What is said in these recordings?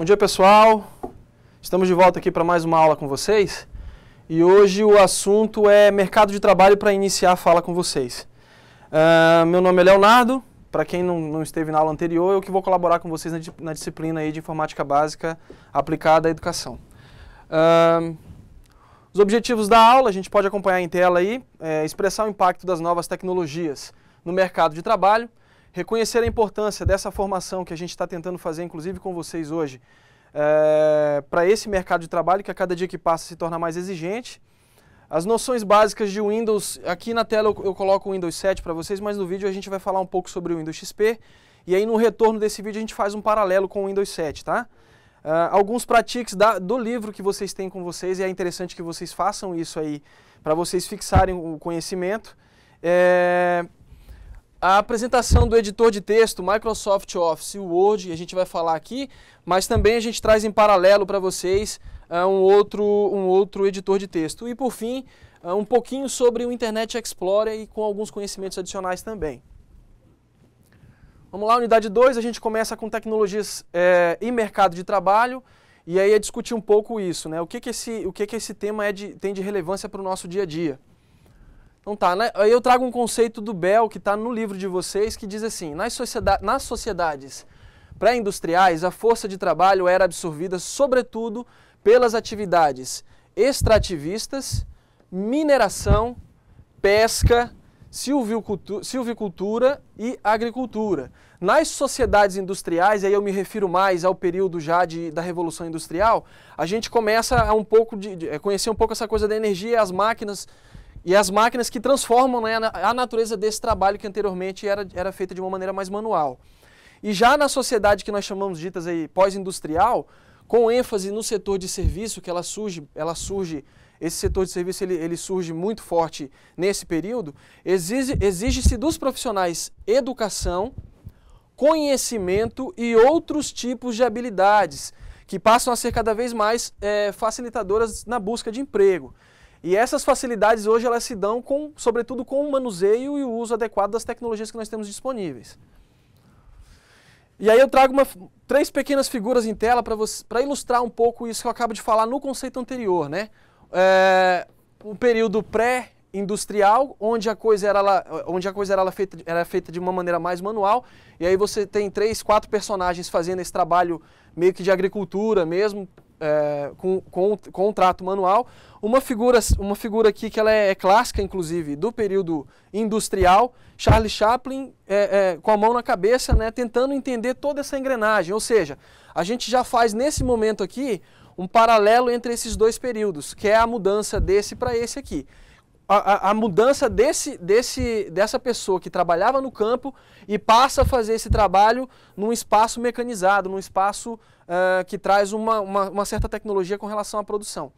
Bom dia, pessoal. Estamos de volta aqui para mais uma aula com vocês. E hoje o assunto é mercado de trabalho para iniciar a fala com vocês. Uh, meu nome é Leonardo. Para quem não, não, esteve na aula anterior, eu que vou colaborar com vocês na, na disciplina aí de informática básica aplicada à educação. Uh, os objetivos da aula, a gente pode acompanhar em tela aí, é, expressar o impacto das novas tecnologias no mercado de trabalho reconhecer a importância dessa formação que a gente está tentando fazer, inclusive com vocês hoje, é, eh, para esse mercado de trabalho que a cada dia que passa se torna mais exigente. As noções básicas de Windows, aqui na tela eu, eu coloco o Windows 7 para vocês, mas no vídeo a gente vai falar um pouco sobre o Windows XP e aí no retorno desse vídeo a gente faz um paralelo com o Windows 7, tá? Uh, alguns pratiques da, do livro que vocês têm com vocês e é interessante que vocês façam isso aí para vocês fixarem o conhecimento. É, a apresentação do editor de texto Microsoft Office e Word, a gente vai falar aqui, mas também a gente traz em paralelo para vocês uh, um, outro, um outro editor de texto. E por fim, uh, um pouquinho sobre o Internet Explorer e com alguns conhecimentos adicionais também. Vamos lá, unidade 2, a gente começa com tecnologias é, e mercado de trabalho, e aí é discutir um pouco isso, né? O que, que, esse, o que, que esse tema é de, tem de relevância para o nosso dia a dia. Então tá, né? eu trago um conceito do Bell que está no livro de vocês que diz assim: nas, sociedade, nas sociedades pré-industriais, a força de trabalho era absorvida sobretudo pelas atividades extrativistas, mineração, pesca, silvicultura e agricultura. Nas sociedades industriais, e aí eu me refiro mais ao período já de, da Revolução Industrial, a gente começa a um pouco de, de, é, conhecer um pouco essa coisa da energia, as máquinas e as máquinas que transformam né, a natureza desse trabalho que anteriormente era, era feita de uma maneira mais manual. E já na sociedade que nós chamamos ditas pós-industrial, com ênfase no setor de serviço, que ela surge, ela surge esse setor de serviço ele, ele surge muito forte nesse período, exige-se exige dos profissionais educação, conhecimento e outros tipos de habilidades, que passam a ser cada vez mais é, facilitadoras na busca de emprego. E essas facilidades hoje elas se dão com, sobretudo com o manuseio e o uso adequado das tecnologias que nós temos disponíveis. E aí eu trago uma, três pequenas figuras em tela para ilustrar um pouco isso que eu acabo de falar no conceito anterior, né? É, o período pré, industrial, onde a coisa era, onde a coisa era, feita, era feita de uma maneira mais manual, e aí você tem três, quatro personagens fazendo esse trabalho meio que de agricultura mesmo, é, com, com, com um trato manual. Uma figura, uma figura aqui que ela é, é clássica, inclusive, do período industrial, Charlie Chaplin é, é com a mão na cabeça, né, tentando entender toda essa engrenagem, ou seja, a gente já faz nesse momento aqui um paralelo entre esses dois períodos, que é a mudança desse para esse aqui a, a, mudança desse, desse, dessa pessoa que trabalhava no campo e passa a fazer esse trabalho num espaço mecanizado, num espaço uh, que traz uma, uma, uma, certa tecnologia com relação à produção.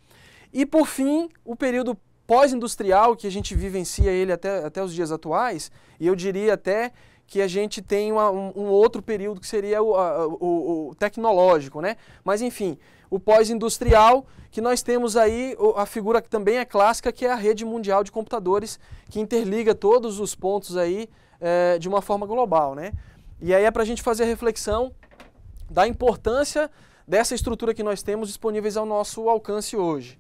E por fim, o período pós-industrial, que a gente vivencia ele até, até os dias atuais, e eu diria até que a gente tem uma, um, um, outro período que seria o, a, o, o tecnológico, né? Mas enfim, o pós-industrial, que nós temos aí a figura que também é clássica, que é a rede mundial de computadores, que interliga todos os pontos aí é, de uma forma global, né? E aí é para a gente fazer a reflexão da importância dessa estrutura que nós temos disponíveis ao nosso alcance hoje.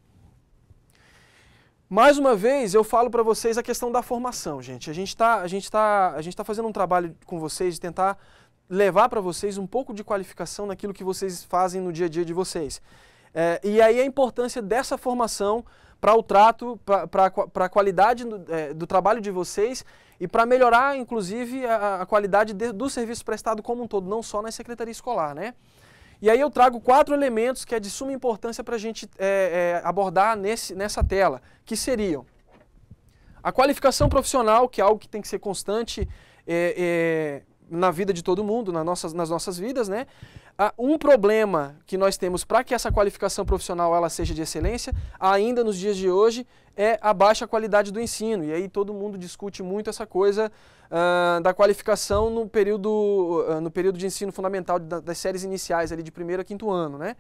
Mais uma vez, eu falo para vocês a questão da formação, gente. A gente está tá, a gente tá fazendo um trabalho com vocês de tentar levar para vocês um pouco de qualificação naquilo que vocês fazem no dia a dia de vocês. É, e aí a importância dessa formação para o trato, para a qualidade do, é, do, trabalho de vocês e para melhorar, inclusive, a, a qualidade de, do serviço prestado como um todo, não só na secretaria escolar, né? E aí eu trago quatro elementos que é de suma importância para a gente é, é, abordar nesse, nessa tela, que seriam a qualificação profissional, que é algo que tem que ser constante, é, é, na vida de todo mundo, nas nossas, nas nossas vidas, né? Ah, um problema que nós temos para que essa qualificação profissional ela seja de excelência, ainda nos dias de hoje, é a baixa qualidade do ensino. E aí todo mundo discute muito essa coisa uh, da qualificação no período, uh, no período de ensino fundamental das séries iniciais, ali de primeiro a quinto ano, né?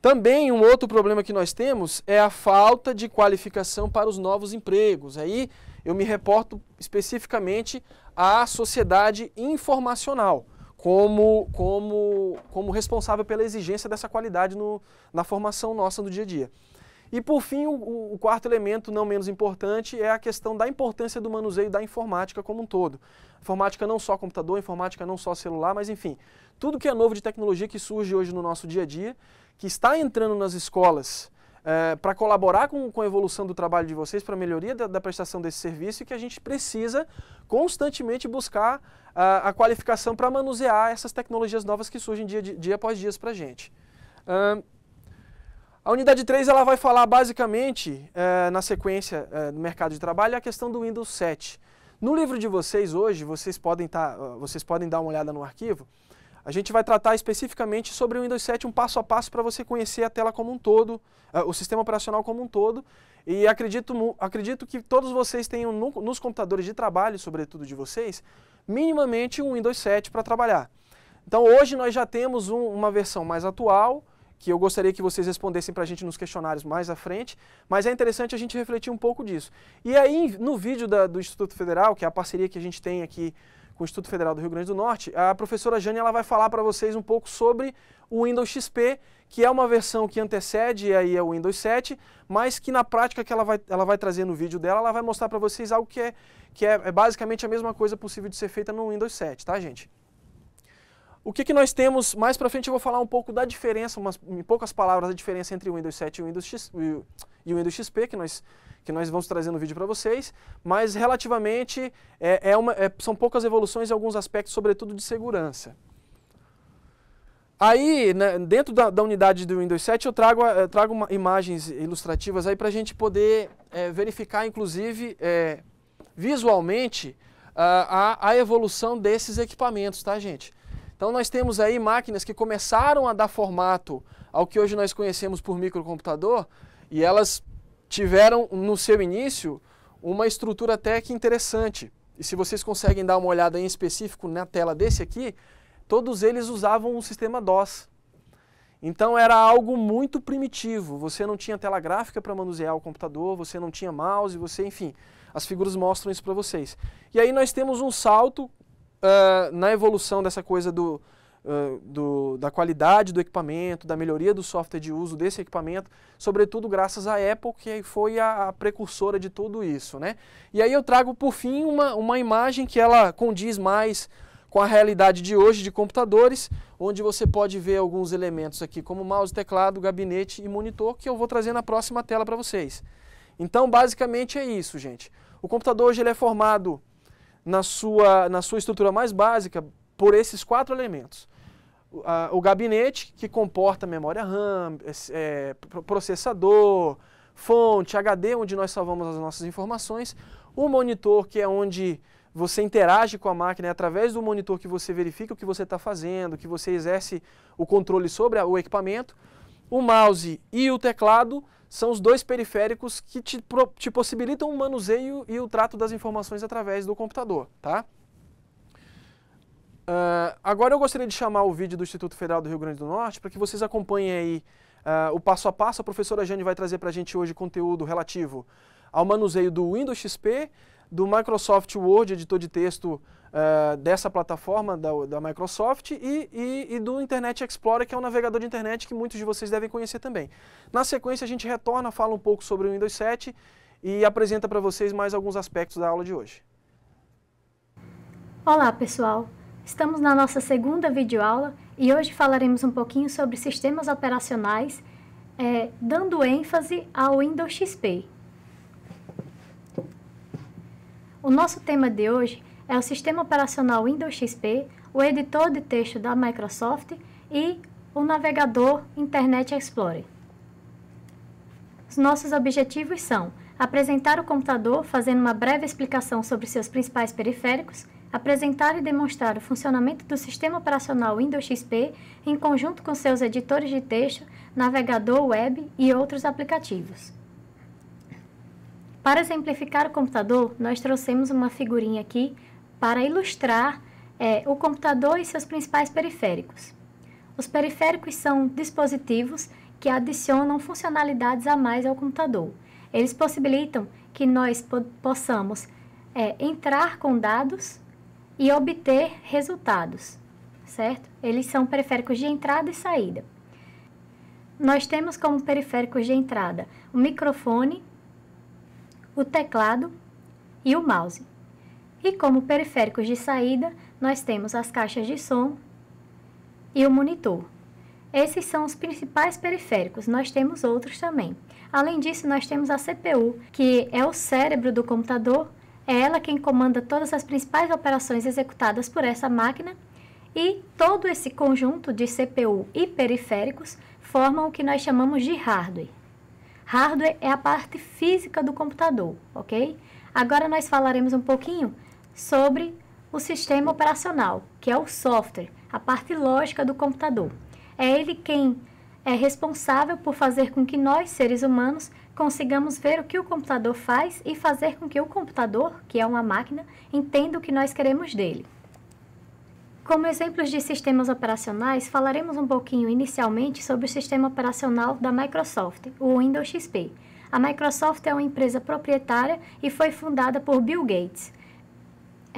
Também um outro problema que nós temos é a falta de qualificação para os novos empregos. Aí eu me reporto especificamente a sociedade informacional como, como, como responsável pela exigência dessa qualidade no, na formação nossa do dia a dia. E por fim, o, o, quarto elemento, não menos importante, é a questão da importância do manuseio da informática como um todo. Informática não só computador, informática não só celular, mas enfim, tudo que é novo de tecnologia que surge hoje no nosso dia a dia, que está entrando nas escolas é, para colaborar com, com a evolução do trabalho de vocês, para a melhoria da, da, prestação desse serviço e que a gente precisa constantemente buscar a, a qualificação para manusear essas tecnologias novas que surgem dia, dia após dia para a gente. a unidade 3 ela vai falar basicamente, é, na sequência é, do mercado de trabalho, a questão do Windows 7. No livro de vocês hoje, vocês podem, tá, vocês podem dar uma olhada no arquivo, a gente vai tratar especificamente sobre o Windows 7, um passo a passo para você conhecer a tela como um todo, eh, o sistema operacional como um todo. E acredito, acredito que todos vocês tenham no, nos computadores de trabalho, sobretudo de vocês, minimamente um Windows 7 para trabalhar. Então hoje nós já temos um, uma versão mais atual, que eu gostaria que vocês respondessem para a gente nos questionários mais à frente, mas é interessante a gente refletir um pouco disso. E aí, no vídeo da, do Instituto Federal, que é a parceria que a gente tem aqui com o Instituto Federal do Rio Grande do Norte, a professora Jane ela vai falar para vocês um pouco sobre o Windows XP, que é uma versão que antecede aí o Windows 7, mas que na prática que ela vai, ela vai trazer no vídeo dela, ela vai mostrar para vocês algo que, é, que é, é basicamente a mesma coisa possível de ser feita no Windows 7, tá gente? O que, que nós temos mais para frente? Eu vou falar um pouco da diferença, umas, em poucas palavras, a diferença entre o Windows 7 e o Windows, X, e o Windows XP, que nós, que nós vamos trazer no vídeo para vocês. Mas, relativamente, é, é uma, é, são poucas evoluções em alguns aspectos, sobretudo de segurança. Aí, né, dentro da, da, unidade do Windows 7, eu trago, eu trago uma, imagens ilustrativas aí para a gente poder é, verificar, inclusive, é, visualmente, a, a, evolução desses equipamentos, tá, gente? Então nós temos aí máquinas que começaram a dar formato ao que hoje nós conhecemos por microcomputador e elas tiveram no seu início uma estrutura até que interessante. E se vocês conseguem dar uma olhada em específico na tela desse aqui, todos eles usavam um sistema DOS. Então era algo muito primitivo, você não tinha tela gráfica para manusear o computador, você não tinha mouse, você, enfim, as figuras mostram isso para vocês. E aí nós temos um salto ah, na evolução dessa coisa do, uh, do, da qualidade do equipamento, da melhoria do software de uso desse equipamento, sobretudo graças à Apple, que foi a, a precursora de tudo isso. Né? E aí eu trago, por fim, uma, uma imagem que ela condiz mais com a realidade de hoje de computadores, onde você pode ver alguns elementos aqui, como mouse, teclado, gabinete e monitor, que eu vou trazer na próxima tela para vocês. Então, basicamente é isso, gente. O computador hoje ele é formado na sua, na sua estrutura mais básica por esses quatro elementos. O, gabinete, que comporta memória RAM, é, processador, fonte, HD, onde nós salvamos as nossas informações. O monitor, que é onde você interage com a máquina, é através do monitor que você verifica o que você está fazendo, que você exerce o controle sobre o equipamento. O mouse e o teclado, são os dois periféricos que te, te possibilitam o manuseio e o trato das informações através do computador, tá? Uh, agora eu gostaria de chamar o vídeo do Instituto Federal do Rio Grande do Norte para que vocês acompanhem aí uh, o passo a passo. A professora Jane vai trazer para a gente hoje conteúdo relativo ao manuseio do Windows XP, do Microsoft Word, editor de texto uh, dessa plataforma da, da Microsoft e, e, e, do Internet Explorer, que é um navegador de internet que muitos de vocês devem conhecer também. Na sequência, a gente retorna, fala um pouco sobre o Windows 7 e apresenta para vocês mais alguns aspectos da aula de hoje. Olá, pessoal! Estamos na nossa segunda videoaula e hoje falaremos um pouquinho sobre sistemas operacionais, eh, dando ênfase ao Windows XP. O nosso tema de hoje é o sistema operacional Windows XP, o editor de texto da Microsoft e o navegador Internet Explorer. Os nossos objetivos são apresentar o computador fazendo uma breve explicação sobre seus principais periféricos, apresentar e demonstrar o funcionamento do sistema operacional Windows XP em conjunto com seus editores de texto, navegador web e outros aplicativos. Para exemplificar o computador, nós trouxemos uma figurinha aqui para ilustrar é, o computador e seus principais periféricos. Os periféricos são dispositivos que adicionam funcionalidades a mais ao computador. Eles possibilitam que nós po possamos é, entrar com dados e obter resultados, certo? Eles são periféricos de entrada e saída. Nós temos como periféricos de entrada o microfone, o teclado e o mouse. E como periféricos de saída, nós temos as caixas de som e o monitor. Esses são os principais periféricos, nós temos outros também. Além disso, nós temos a CPU, que é o cérebro do computador, é ela quem comanda todas as principais operações executadas por essa máquina, e todo esse conjunto de CPU e periféricos formam o que nós chamamos de hardware. Hardware é a parte física do computador, ok? Agora nós falaremos um pouquinho sobre o sistema operacional, que é o software, a parte lógica do computador. É ele quem é responsável por fazer com que nós, seres humanos, consigamos ver o que o computador faz e fazer com que o computador, que é uma máquina, entenda o que nós queremos dele. Como exemplos de sistemas operacionais, falaremos um pouquinho inicialmente sobre o sistema operacional da Microsoft, o Windows XP. A Microsoft é uma empresa proprietária e foi fundada por Bill Gates,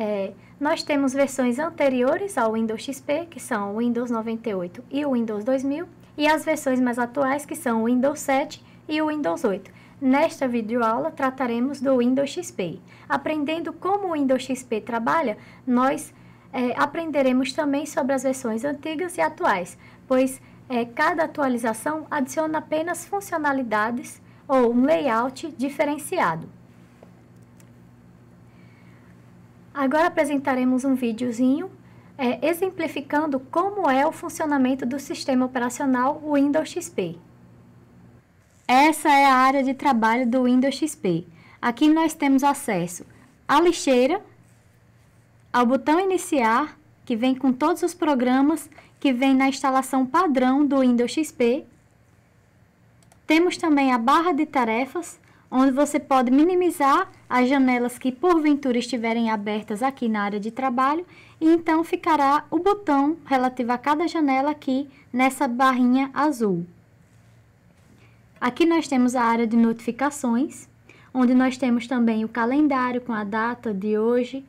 é, nós temos versões anteriores ao Windows XP, que são o Windows 98 e o Windows 2000, e as versões mais atuais, que são o Windows 7 e o Windows 8. Nesta videoaula, trataremos do Windows XP. Aprendendo como o Windows XP trabalha, nós é, aprenderemos também sobre as versões antigas e atuais, pois é, cada atualização adiciona apenas funcionalidades ou um layout diferenciado. Agora apresentaremos um videozinho é, exemplificando como é o funcionamento do sistema operacional Windows XP. Essa é a área de trabalho do Windows XP. Aqui nós temos acesso à lixeira, ao botão iniciar, que vem com todos os programas que vem na instalação padrão do Windows XP. Temos também a barra de tarefas, onde você pode minimizar as janelas que porventura estiverem abertas aqui na área de trabalho e então ficará o botão relativo a cada janela aqui nessa barrinha azul. Aqui nós temos a área de notificações, onde nós temos também o calendário com a data de hoje.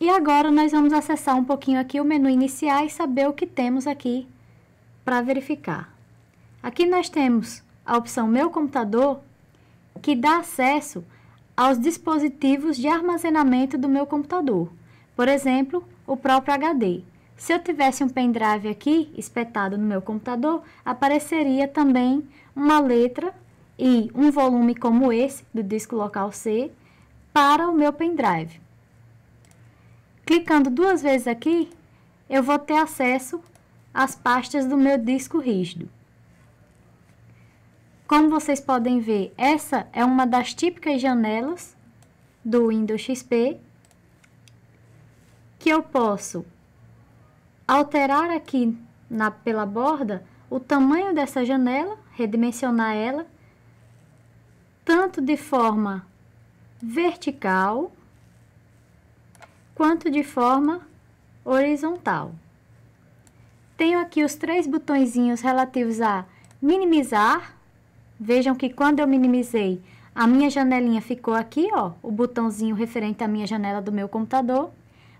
E agora nós vamos acessar um pouquinho aqui o menu iniciar e saber o que temos aqui para verificar. Aqui nós temos a opção Meu Computador, que dá acesso aos dispositivos de armazenamento do meu computador, por exemplo, o próprio HD. Se eu tivesse um pendrive aqui espetado no meu computador, apareceria também uma letra e um volume como esse, do disco local C, para o meu pendrive. Clicando duas vezes aqui, eu vou ter acesso às pastas do meu disco rígido. Como vocês podem ver, essa é uma das típicas janelas do Windows XP que eu posso alterar aqui na, pela borda o tamanho dessa janela, redimensionar ela, tanto de forma vertical quanto de forma horizontal. Tenho aqui os três botõezinhos relativos a minimizar, Vejam que quando eu minimizei, a minha janelinha ficou aqui, ó, o botãozinho referente à minha janela do meu computador.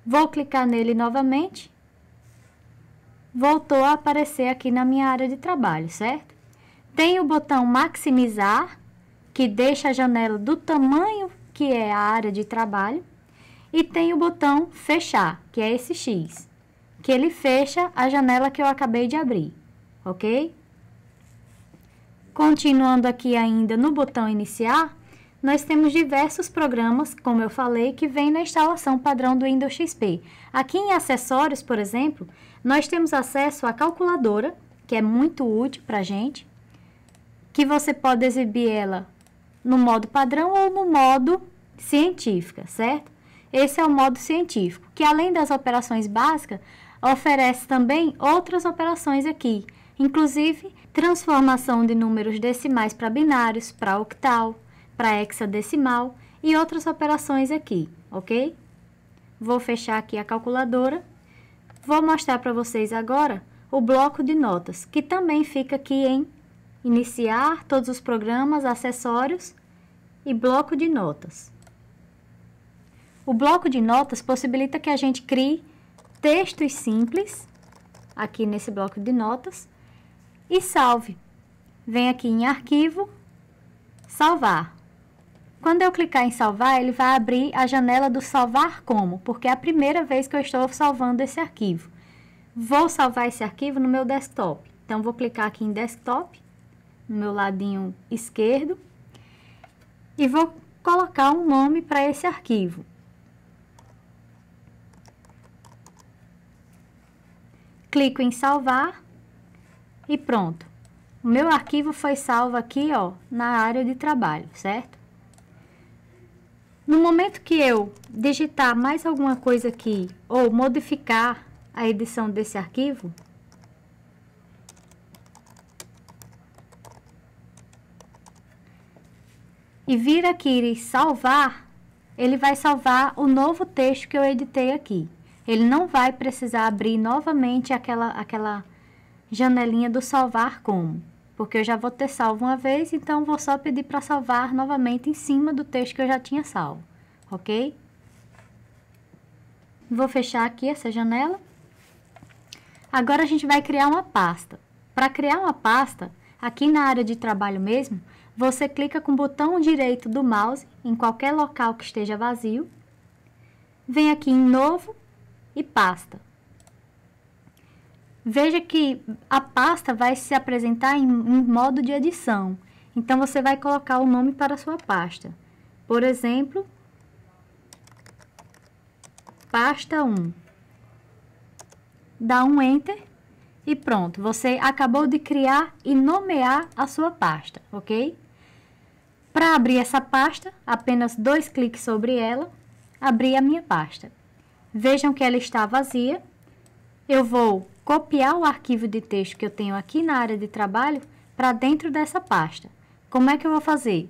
Vou clicar nele novamente. Voltou a aparecer aqui na minha área de trabalho, certo? Tem o botão maximizar, que deixa a janela do tamanho que é a área de trabalho. E tem o botão fechar, que é esse X, que ele fecha a janela que eu acabei de abrir, ok? Continuando aqui ainda no botão iniciar, nós temos diversos programas, como eu falei, que vem na instalação padrão do Windows XP. Aqui em acessórios, por exemplo, nós temos acesso à calculadora, que é muito útil para a gente, que você pode exibir ela no modo padrão ou no modo científica, certo? Esse é o modo científico, que além das operações básicas, oferece também outras operações aqui, inclusive transformação de números decimais para binários, para octal, para hexadecimal e outras operações aqui, ok? Vou fechar aqui a calculadora. Vou mostrar para vocês agora o bloco de notas, que também fica aqui em Iniciar, todos os programas, acessórios e bloco de notas. O bloco de notas possibilita que a gente crie textos simples, aqui nesse bloco de notas, e salve. Vem aqui em arquivo, salvar. Quando eu clicar em salvar, ele vai abrir a janela do salvar como, porque é a primeira vez que eu estou salvando esse arquivo. Vou salvar esse arquivo no meu desktop. Então, vou clicar aqui em desktop, no meu ladinho esquerdo, e vou colocar um nome para esse arquivo. Clico em salvar e pronto. O meu arquivo foi salvo aqui, ó, na área de trabalho, certo? No momento que eu digitar mais alguma coisa aqui ou modificar a edição desse arquivo, e vir aqui e salvar, ele vai salvar o novo texto que eu editei aqui. Ele não vai precisar abrir novamente aquela, aquela janelinha do salvar como, porque eu já vou ter salvo uma vez, então vou só pedir para salvar novamente em cima do texto que eu já tinha salvo, ok? Vou fechar aqui essa janela. Agora a gente vai criar uma pasta. Para criar uma pasta, aqui na área de trabalho mesmo, você clica com o botão direito do mouse em qualquer local que esteja vazio, vem aqui em novo e pasta. Veja que a pasta vai se apresentar em, em modo de edição. Então, você vai colocar o nome para a sua pasta. Por exemplo, pasta 1. Dá um Enter e pronto. Você acabou de criar e nomear a sua pasta, ok? Para abrir essa pasta, apenas dois cliques sobre ela, abrir a minha pasta. Vejam que ela está vazia eu vou copiar o arquivo de texto que eu tenho aqui na área de trabalho para dentro dessa pasta. Como é que eu vou fazer?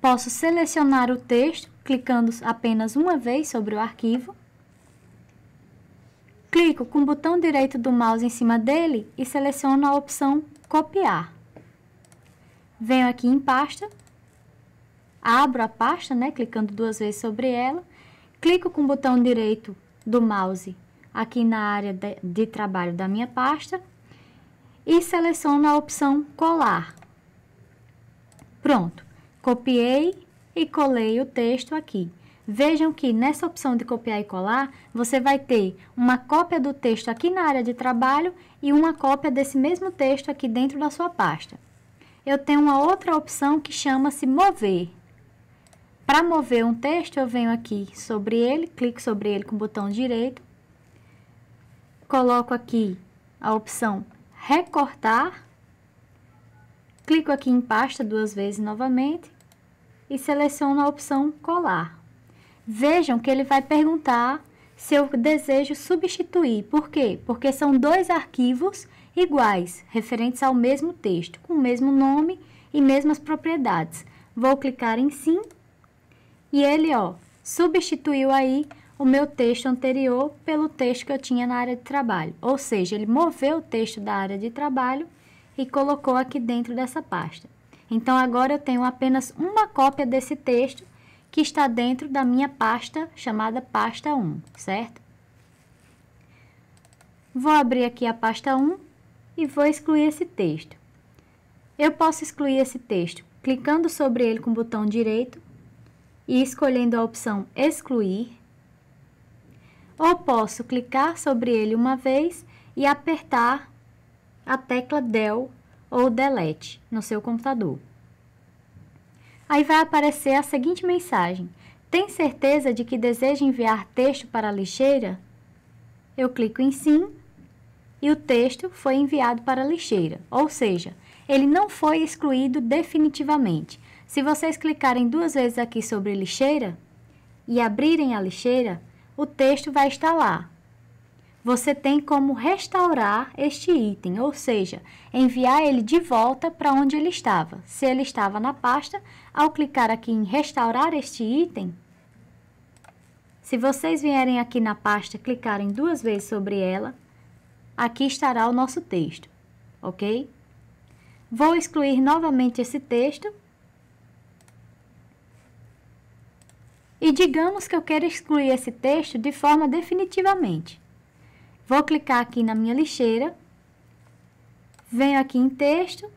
Posso selecionar o texto clicando apenas uma vez sobre o arquivo. Clico com o botão direito do mouse em cima dele e seleciono a opção copiar. Venho aqui em pasta, abro a pasta, né, clicando duas vezes sobre ela, clico com o botão direito do mouse aqui na área de, de trabalho da minha pasta e seleciono a opção colar. Pronto, copiei e colei o texto aqui. Vejam que nessa opção de copiar e colar, você vai ter uma cópia do texto aqui na área de trabalho e uma cópia desse mesmo texto aqui dentro da sua pasta. Eu tenho uma outra opção que chama-se mover. Para mover um texto, eu venho aqui sobre ele, clico sobre ele com o botão direito coloco aqui a opção recortar, clico aqui em pasta duas vezes novamente e seleciono a opção colar. Vejam que ele vai perguntar se eu desejo substituir. Por quê? Porque são dois arquivos iguais, referentes ao mesmo texto, com o mesmo nome e mesmas propriedades. Vou clicar em sim e ele, ó, substituiu aí o meu texto anterior pelo texto que eu tinha na área de trabalho. Ou seja, ele moveu o texto da área de trabalho e colocou aqui dentro dessa pasta. Então, agora eu tenho apenas uma cópia desse texto que está dentro da minha pasta chamada pasta 1, certo? Vou abrir aqui a pasta 1 e vou excluir esse texto. Eu posso excluir esse texto clicando sobre ele com o botão direito e escolhendo a opção excluir ou posso clicar sobre ele uma vez e apertar a tecla Del ou Delete no seu computador. Aí vai aparecer a seguinte mensagem: Tem certeza de que deseja enviar texto para a lixeira? Eu clico em Sim e o texto foi enviado para a lixeira, ou seja, ele não foi excluído definitivamente. Se vocês clicarem duas vezes aqui sobre lixeira e abrirem a lixeira, o texto vai estar lá. Você tem como restaurar este item, ou seja, enviar ele de volta para onde ele estava. Se ele estava na pasta, ao clicar aqui em restaurar este item, se vocês vierem aqui na pasta, clicarem duas vezes sobre ela, aqui estará o nosso texto, ok? Vou excluir novamente esse texto E digamos que eu quero excluir esse texto de forma definitivamente. Vou clicar aqui na minha lixeira, venho aqui em texto,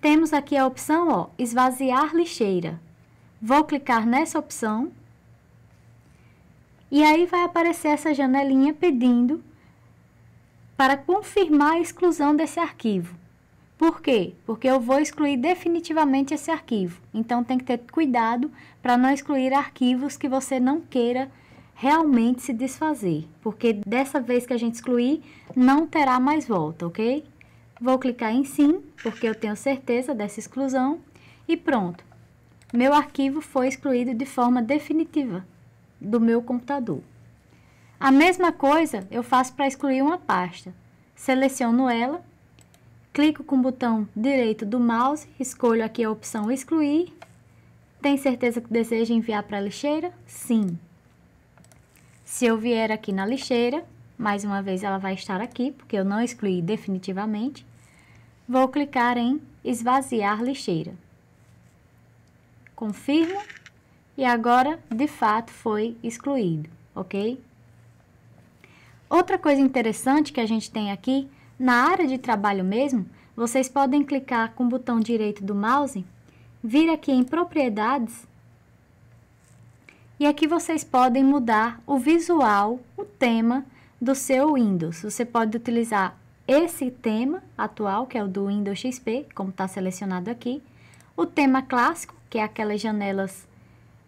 temos aqui a opção ó, esvaziar lixeira. Vou clicar nessa opção e aí vai aparecer essa janelinha pedindo para confirmar a exclusão desse arquivo. Por quê? Porque eu vou excluir definitivamente esse arquivo. Então tem que ter cuidado para não excluir arquivos que você não queira realmente se desfazer, porque dessa vez que a gente excluir, não terá mais volta, ok? Vou clicar em sim, porque eu tenho certeza dessa exclusão e pronto. Meu arquivo foi excluído de forma definitiva do meu computador. A mesma coisa eu faço para excluir uma pasta. Seleciono ela clico com o botão direito do mouse, escolho aqui a opção excluir. Tem certeza que deseja enviar para a lixeira? Sim. Se eu vier aqui na lixeira, mais uma vez ela vai estar aqui, porque eu não excluí definitivamente. Vou clicar em esvaziar lixeira. Confirmo e agora, de fato, foi excluído, ok? Outra coisa interessante que a gente tem aqui na área de trabalho mesmo, vocês podem clicar com o botão direito do mouse, vir aqui em propriedades e aqui vocês podem mudar o visual, o tema do seu Windows. Você pode utilizar esse tema atual, que é o do Windows XP, como está selecionado aqui, o tema clássico, que é aquelas janelas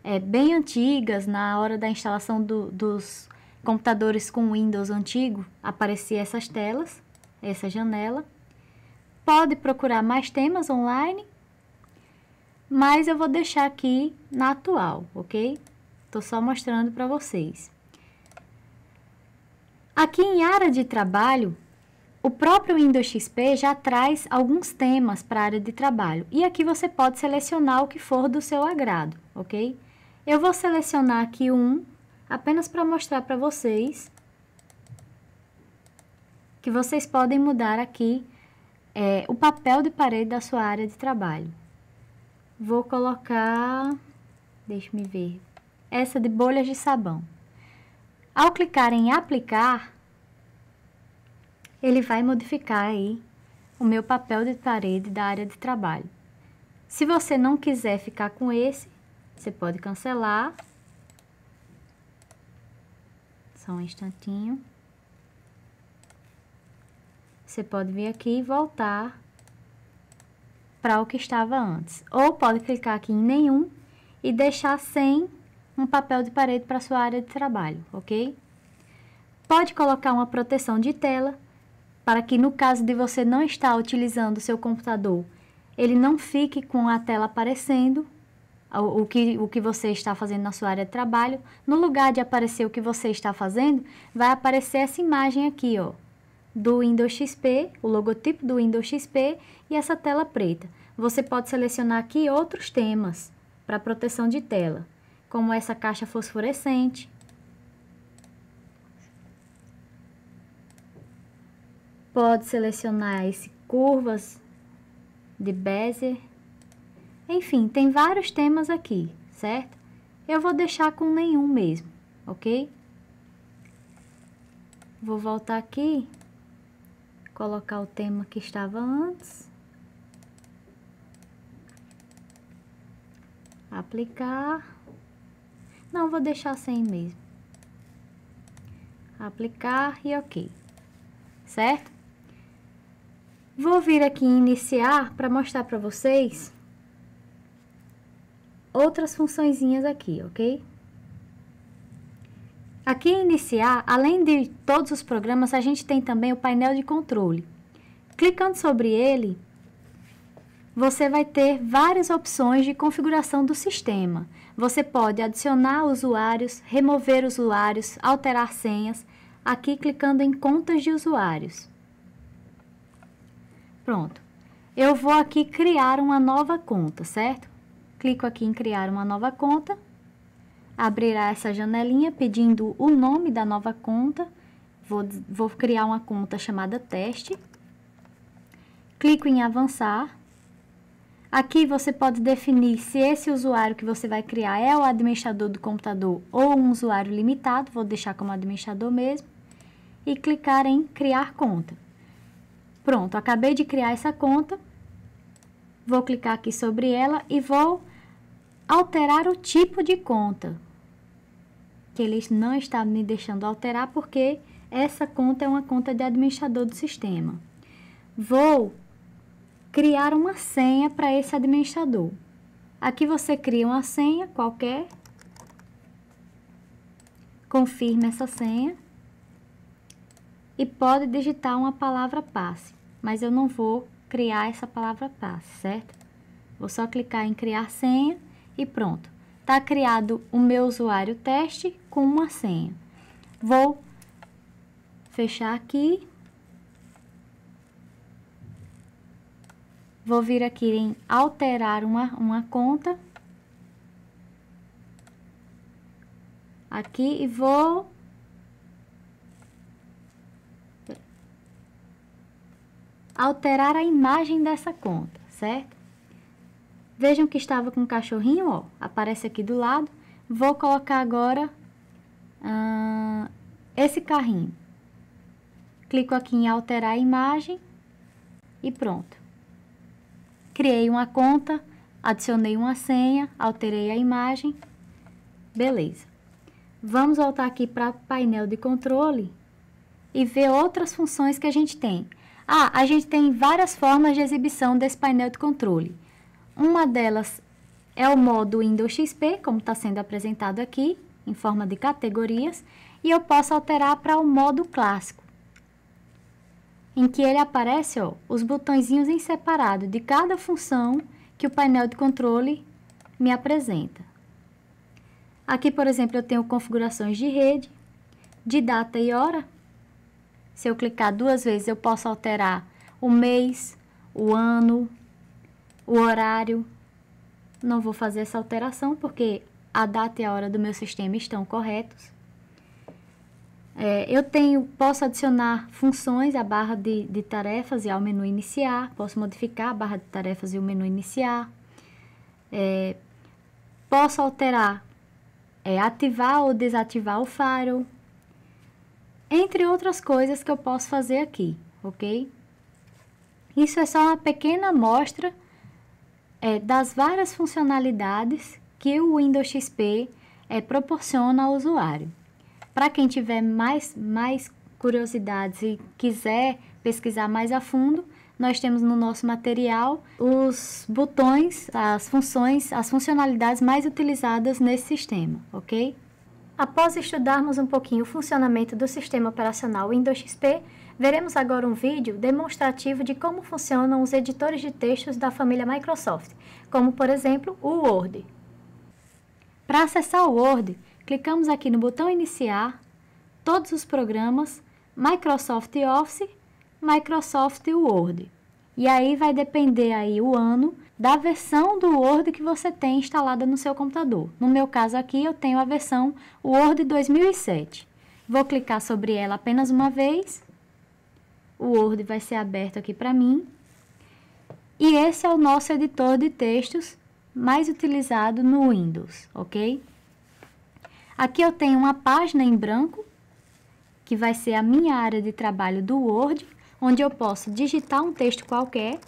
é, bem antigas, na hora da instalação do, dos computadores com Windows antigo, aparecia essas telas essa janela. Pode procurar mais temas online, mas eu vou deixar aqui na atual, ok? Estou só mostrando para vocês. Aqui em área de trabalho, o próprio Windows XP já traz alguns temas para a área de trabalho. E aqui você pode selecionar o que for do seu agrado, ok? Eu vou selecionar aqui um, apenas para mostrar para vocês que vocês podem mudar aqui é, o papel de parede da sua área de trabalho. Vou colocar, deixe-me ver, essa de bolhas de sabão. Ao clicar em aplicar, ele vai modificar aí o meu papel de parede da área de trabalho. Se você não quiser ficar com esse, você pode cancelar. Só um instantinho. Você pode vir aqui e voltar para o que estava antes. Ou pode clicar aqui em nenhum e deixar sem um papel de parede para sua área de trabalho, ok? Pode colocar uma proteção de tela para que no caso de você não estar utilizando o seu computador, ele não fique com a tela aparecendo o que, o que você está fazendo na sua área de trabalho. No lugar de aparecer o que você está fazendo, vai aparecer essa imagem aqui, ó do Windows XP, o logotipo do Windows XP e essa tela preta. Você pode selecionar aqui outros temas para proteção de tela, como essa caixa fosforescente. Pode selecionar esse curvas de Bezier. Enfim, tem vários temas aqui, certo? Eu vou deixar com nenhum mesmo, ok? Vou voltar aqui colocar o tema que estava antes. Aplicar. Não, vou deixar sem mesmo. Aplicar e ok. Certo? Vou vir aqui iniciar para mostrar para vocês outras funções aqui, ok? Aqui em Iniciar, além de todos os programas, a gente tem também o painel de controle. Clicando sobre ele, você vai ter várias opções de configuração do sistema. Você pode adicionar usuários, remover usuários, alterar senhas, aqui clicando em contas de usuários. Pronto. Eu vou aqui criar uma nova conta, certo? Clico aqui em criar uma nova conta abrirá essa janelinha pedindo o nome da nova conta. Vou, vou criar uma conta chamada teste. Clico em avançar. Aqui você pode definir se esse usuário que você vai criar é o administrador do computador ou um usuário limitado, vou deixar como administrador mesmo, e clicar em criar conta. Pronto, acabei de criar essa conta, vou clicar aqui sobre ela e vou alterar o tipo de conta que ele não está me deixando alterar porque essa conta é uma conta de administrador do sistema. Vou criar uma senha para esse administrador. Aqui você cria uma senha qualquer, confirma essa senha e pode digitar uma palavra passe, mas eu não vou criar essa palavra passe, certo? Vou só clicar em criar senha e pronto está criado o meu usuário teste com uma senha. Vou fechar aqui. Vou vir aqui em alterar uma, uma conta. Aqui e vou... Alterar a imagem dessa conta, certo? Vejam que estava com um cachorrinho, ó, aparece aqui do lado. Vou colocar agora ah, esse carrinho. Clico aqui em alterar a imagem e pronto. Criei uma conta, adicionei uma senha, alterei a imagem, beleza. Vamos voltar aqui para o painel de controle e ver outras funções que a gente tem. Ah, a gente tem várias formas de exibição desse painel de controle. Uma delas é o modo Windows XP, como está sendo apresentado aqui, em forma de categorias, e eu posso alterar para o modo clássico, em que ele aparece ó, os botõezinhos em separado de cada função que o painel de controle me apresenta. Aqui, por exemplo, eu tenho configurações de rede, de data e hora. Se eu clicar duas vezes, eu posso alterar o mês, o ano, o horário. Não vou fazer essa alteração porque a data e a hora do meu sistema estão corretos. É, eu tenho, posso adicionar funções à barra de, de, tarefas e ao menu iniciar, posso modificar a barra de tarefas e o menu iniciar. É, posso alterar, é, ativar ou desativar o faro, entre outras coisas que eu posso fazer aqui, ok? Isso é só uma pequena amostra é, das várias funcionalidades que o Windows XP é, proporciona ao usuário. Para quem tiver mais, mais curiosidades e quiser pesquisar mais a fundo, nós temos no nosso material os botões, as funções, as funcionalidades mais utilizadas nesse sistema, ok? Após estudarmos um pouquinho o funcionamento do sistema operacional Windows XP, Veremos agora um vídeo demonstrativo de como funcionam os editores de textos da família Microsoft, como por exemplo o Word. Para acessar o Word, clicamos aqui no botão Iniciar, Todos os programas, Microsoft Office, Microsoft Word. E aí vai depender aí o ano da versão do Word que você tem instalada no seu computador. No meu caso aqui eu tenho a versão Word 2007. Vou clicar sobre ela apenas uma vez o Word vai ser aberto aqui para mim. E esse é o nosso editor de textos mais utilizado no Windows, ok? Aqui eu tenho uma página em branco, que vai ser a minha área de trabalho do Word, onde eu posso digitar um texto qualquer.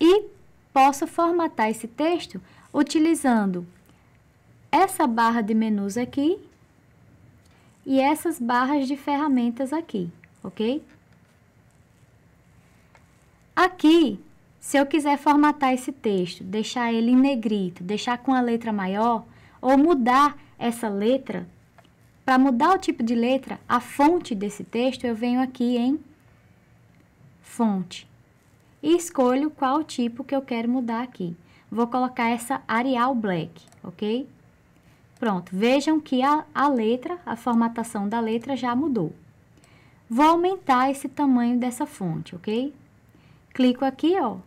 E posso formatar esse texto utilizando essa barra de menus aqui e essas barras de ferramentas aqui, ok? Aqui, se eu quiser formatar esse texto, deixar ele em negrito, deixar com a letra maior, ou mudar essa letra, para mudar o tipo de letra, a fonte desse texto, eu venho aqui em fonte e escolho qual tipo que eu quero mudar aqui. Vou colocar essa Arial Black, ok? Pronto, vejam que a, a letra, a formatação da letra já mudou. Vou aumentar esse tamanho dessa fonte, ok? Clico aqui, ó,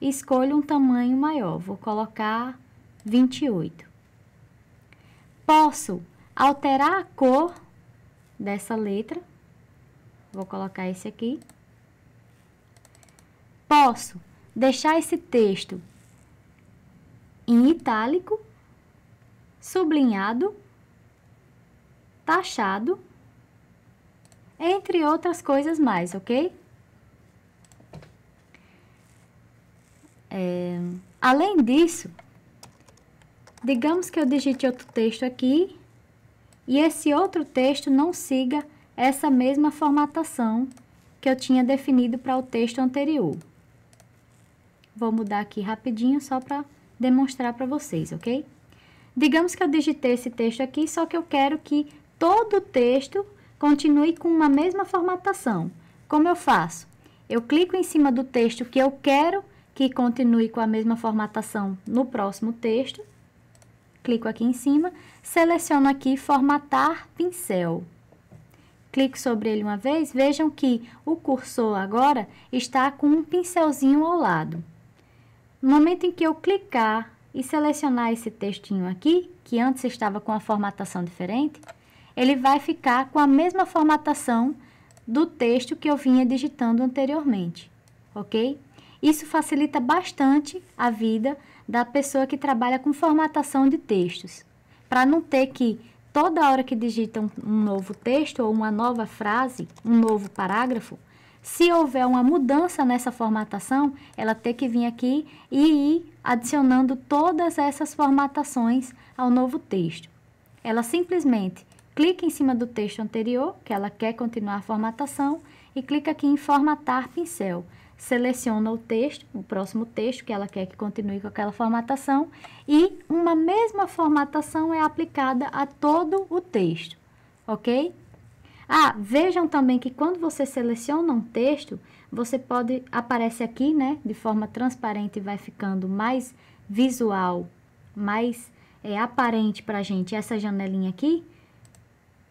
escolho um tamanho maior, vou colocar 28. Posso alterar a cor dessa letra, vou colocar esse aqui. Posso deixar esse texto em itálico sublinhado, taxado, entre outras coisas mais, ok? É, além disso, digamos que eu digite outro texto aqui e esse outro texto não siga essa mesma formatação que eu tinha definido para o texto anterior. Vou mudar aqui rapidinho só para demonstrar para vocês, ok? Digamos que eu digitei esse texto aqui, só que eu quero que todo o texto continue com uma mesma formatação. Como eu faço? Eu clico em cima do texto que eu quero que continue com a mesma formatação no próximo texto. Clico aqui em cima, seleciono aqui formatar pincel. Clico sobre ele uma vez, vejam que o cursor agora está com um pincelzinho ao lado. No momento em que eu clicar e selecionar esse textinho aqui, que antes estava com a formatação diferente, ele vai ficar com a mesma formatação do texto que eu vinha digitando anteriormente, ok? Isso facilita bastante a vida da pessoa que trabalha com formatação de textos, para não ter que, toda hora que digita um, um novo texto ou uma nova frase, um novo parágrafo, se houver uma mudança nessa formatação, ela tem que vir aqui e ir adicionando todas essas formatações ao novo texto. Ela simplesmente clica em cima do texto anterior, que ela quer continuar a formatação, e clica aqui em formatar pincel. Seleciona o texto, o próximo texto que ela quer que continue com aquela formatação e uma mesma formatação é aplicada a todo o texto, ok? Ah, vejam também que quando você seleciona um texto, você pode, aparece aqui, né, de forma transparente e vai ficando mais visual, mais é, aparente para a gente essa janelinha aqui,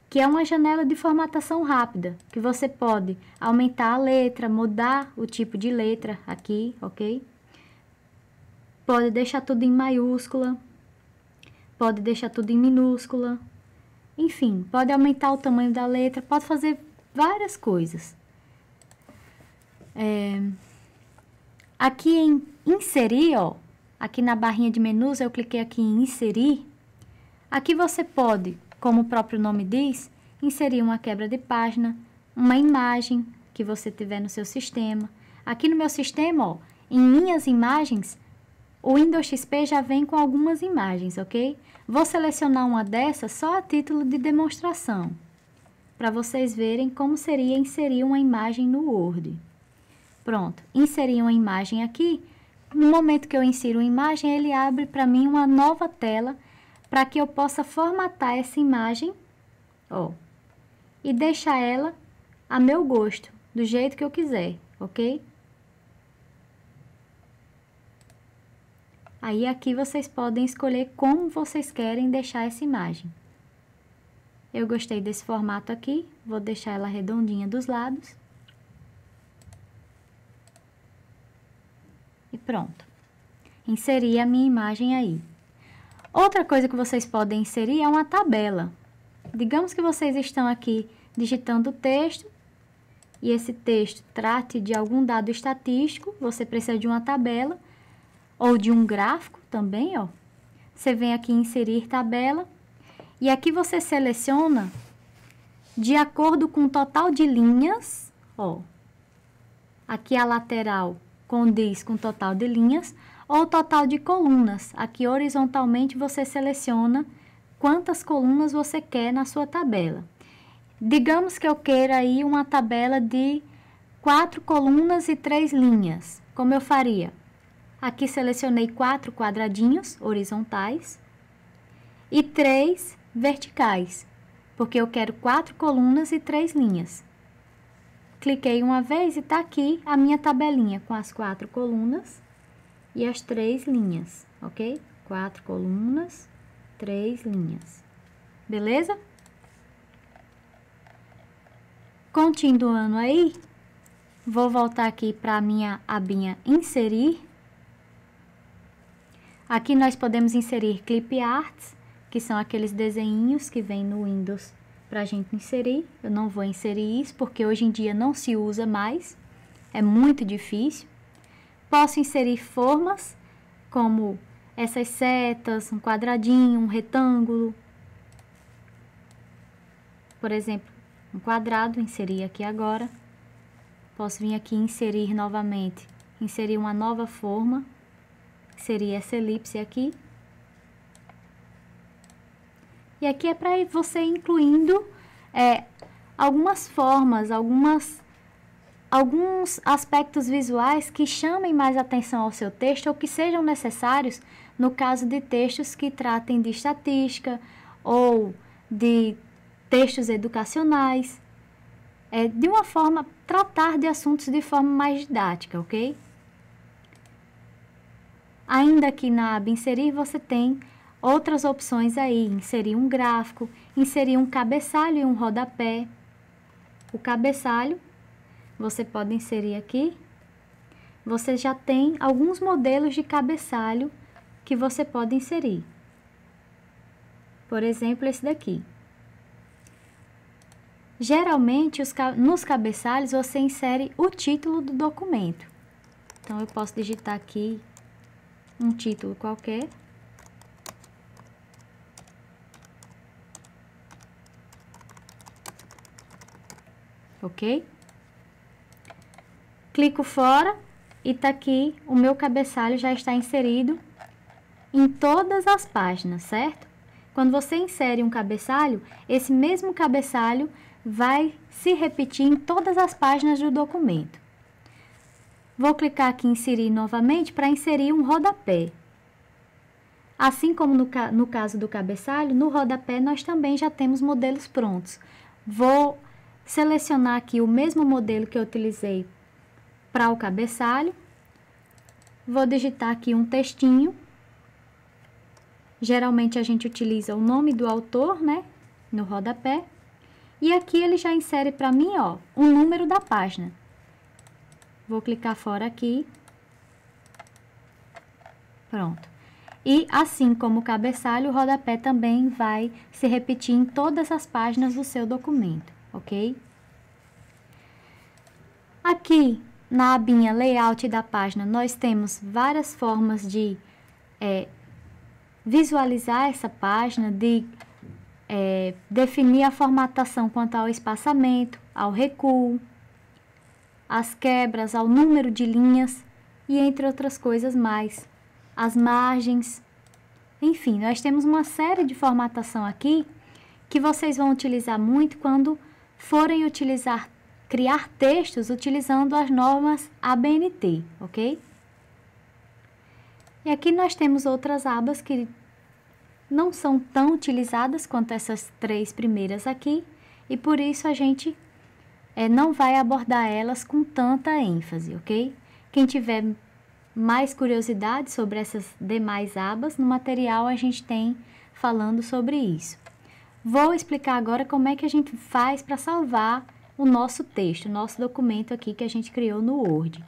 que é uma janela de formatação rápida, que você pode aumentar a letra, mudar o tipo de letra aqui, ok? Pode deixar tudo em maiúscula, pode deixar tudo em minúscula, enfim, pode aumentar o tamanho da letra, pode fazer várias coisas. É, aqui em inserir, ó, aqui na barrinha de menus, eu cliquei aqui em inserir. Aqui você pode, como o próprio nome diz, inserir uma quebra de página, uma imagem que você tiver no seu sistema. Aqui no meu sistema, ó, em minhas imagens, o Windows XP já vem com algumas imagens, ok? Vou selecionar uma dessas só a título de demonstração, para vocês verem como seria inserir uma imagem no Word. Pronto, inseri uma imagem aqui. No momento que eu insiro uma imagem, ele abre para mim uma nova tela para que eu possa formatar essa imagem, ó, e deixar ela a meu gosto, do jeito que eu quiser, ok? Aí aqui vocês podem escolher como vocês querem deixar essa imagem. Eu gostei desse formato aqui, vou deixar ela redondinha dos lados. E pronto. Inseri a minha imagem aí. Outra coisa que vocês podem inserir é uma tabela. Digamos que vocês estão aqui digitando o texto e esse texto trate de algum dado estatístico, você precisa de uma tabela ou de um gráfico também, ó. Você vem aqui em inserir tabela e aqui você seleciona de acordo com o total de linhas, ó. Aqui a lateral condiz com o total de linhas ou total de colunas. Aqui horizontalmente você seleciona quantas colunas você quer na sua tabela. Digamos que eu queira aí uma tabela de quatro colunas e três linhas. Como eu faria? Aqui selecionei quatro quadradinhos horizontais e três verticais, porque eu quero quatro colunas e três linhas. Cliquei uma vez e está aqui a minha tabelinha com as quatro colunas e as três linhas, ok? Quatro colunas, três linhas, beleza? Continuando aí, vou voltar aqui para a minha abinha inserir Aqui nós podemos inserir clip arts, que são aqueles desenhinhos que vem no Windows para a gente inserir. Eu não vou inserir isso porque hoje em dia não se usa mais, é muito difícil. Posso inserir formas como essas setas, um quadradinho, um retângulo. Por exemplo, um quadrado, inserir aqui agora. Posso vir aqui inserir novamente, inserir uma nova forma seria essa elipse aqui. E aqui é para você incluindo é, algumas formas, algumas, alguns aspectos visuais que chamem mais atenção ao seu texto ou que sejam necessários no caso de textos que tratem de estatística ou de textos educacionais. É, de uma forma, tratar de assuntos de forma mais didática, ok? Ainda aqui na aba Inserir, você tem outras opções aí, inserir um gráfico, inserir um cabeçalho e um rodapé. O cabeçalho, você pode inserir aqui. Você já tem alguns modelos de cabeçalho que você pode inserir. Por exemplo, esse daqui. Geralmente, os, nos cabeçalhos, você insere o título do documento. Então, eu posso digitar aqui um título qualquer. Ok? Clico fora e tá aqui, o meu cabeçalho já está inserido em todas as páginas, certo? Quando você insere um cabeçalho, esse mesmo cabeçalho vai se repetir em todas as páginas do documento. Vou clicar aqui em inserir novamente para inserir um rodapé. Assim como no, ca no, caso do cabeçalho, no rodapé nós também já temos modelos prontos. Vou selecionar aqui o mesmo modelo que eu utilizei para o cabeçalho. Vou digitar aqui um textinho. Geralmente a gente utiliza o nome do autor, né, no rodapé. E aqui ele já insere para mim, ó, o número da página. Vou clicar fora aqui. Pronto. E assim como o cabeçalho, o rodapé também vai se repetir em todas as páginas do seu documento, ok? Aqui na abinha Layout da página, nós temos várias formas de é, visualizar essa página, de é, definir a formatação quanto ao espaçamento, ao recuo, às quebras, ao número de linhas e entre outras coisas mais, as margens. Enfim, nós temos uma série de formatação aqui que vocês vão utilizar muito quando forem utilizar criar textos utilizando as normas ABNT, ok? E aqui nós temos outras abas que não são tão utilizadas quanto essas três primeiras aqui, e por isso a gente é, não vai abordar elas com tanta ênfase, ok? Quem tiver mais curiosidade sobre essas demais abas, no material a gente tem falando sobre isso. Vou explicar agora como é que a gente faz para salvar o nosso texto, o nosso documento aqui que a gente criou no Word.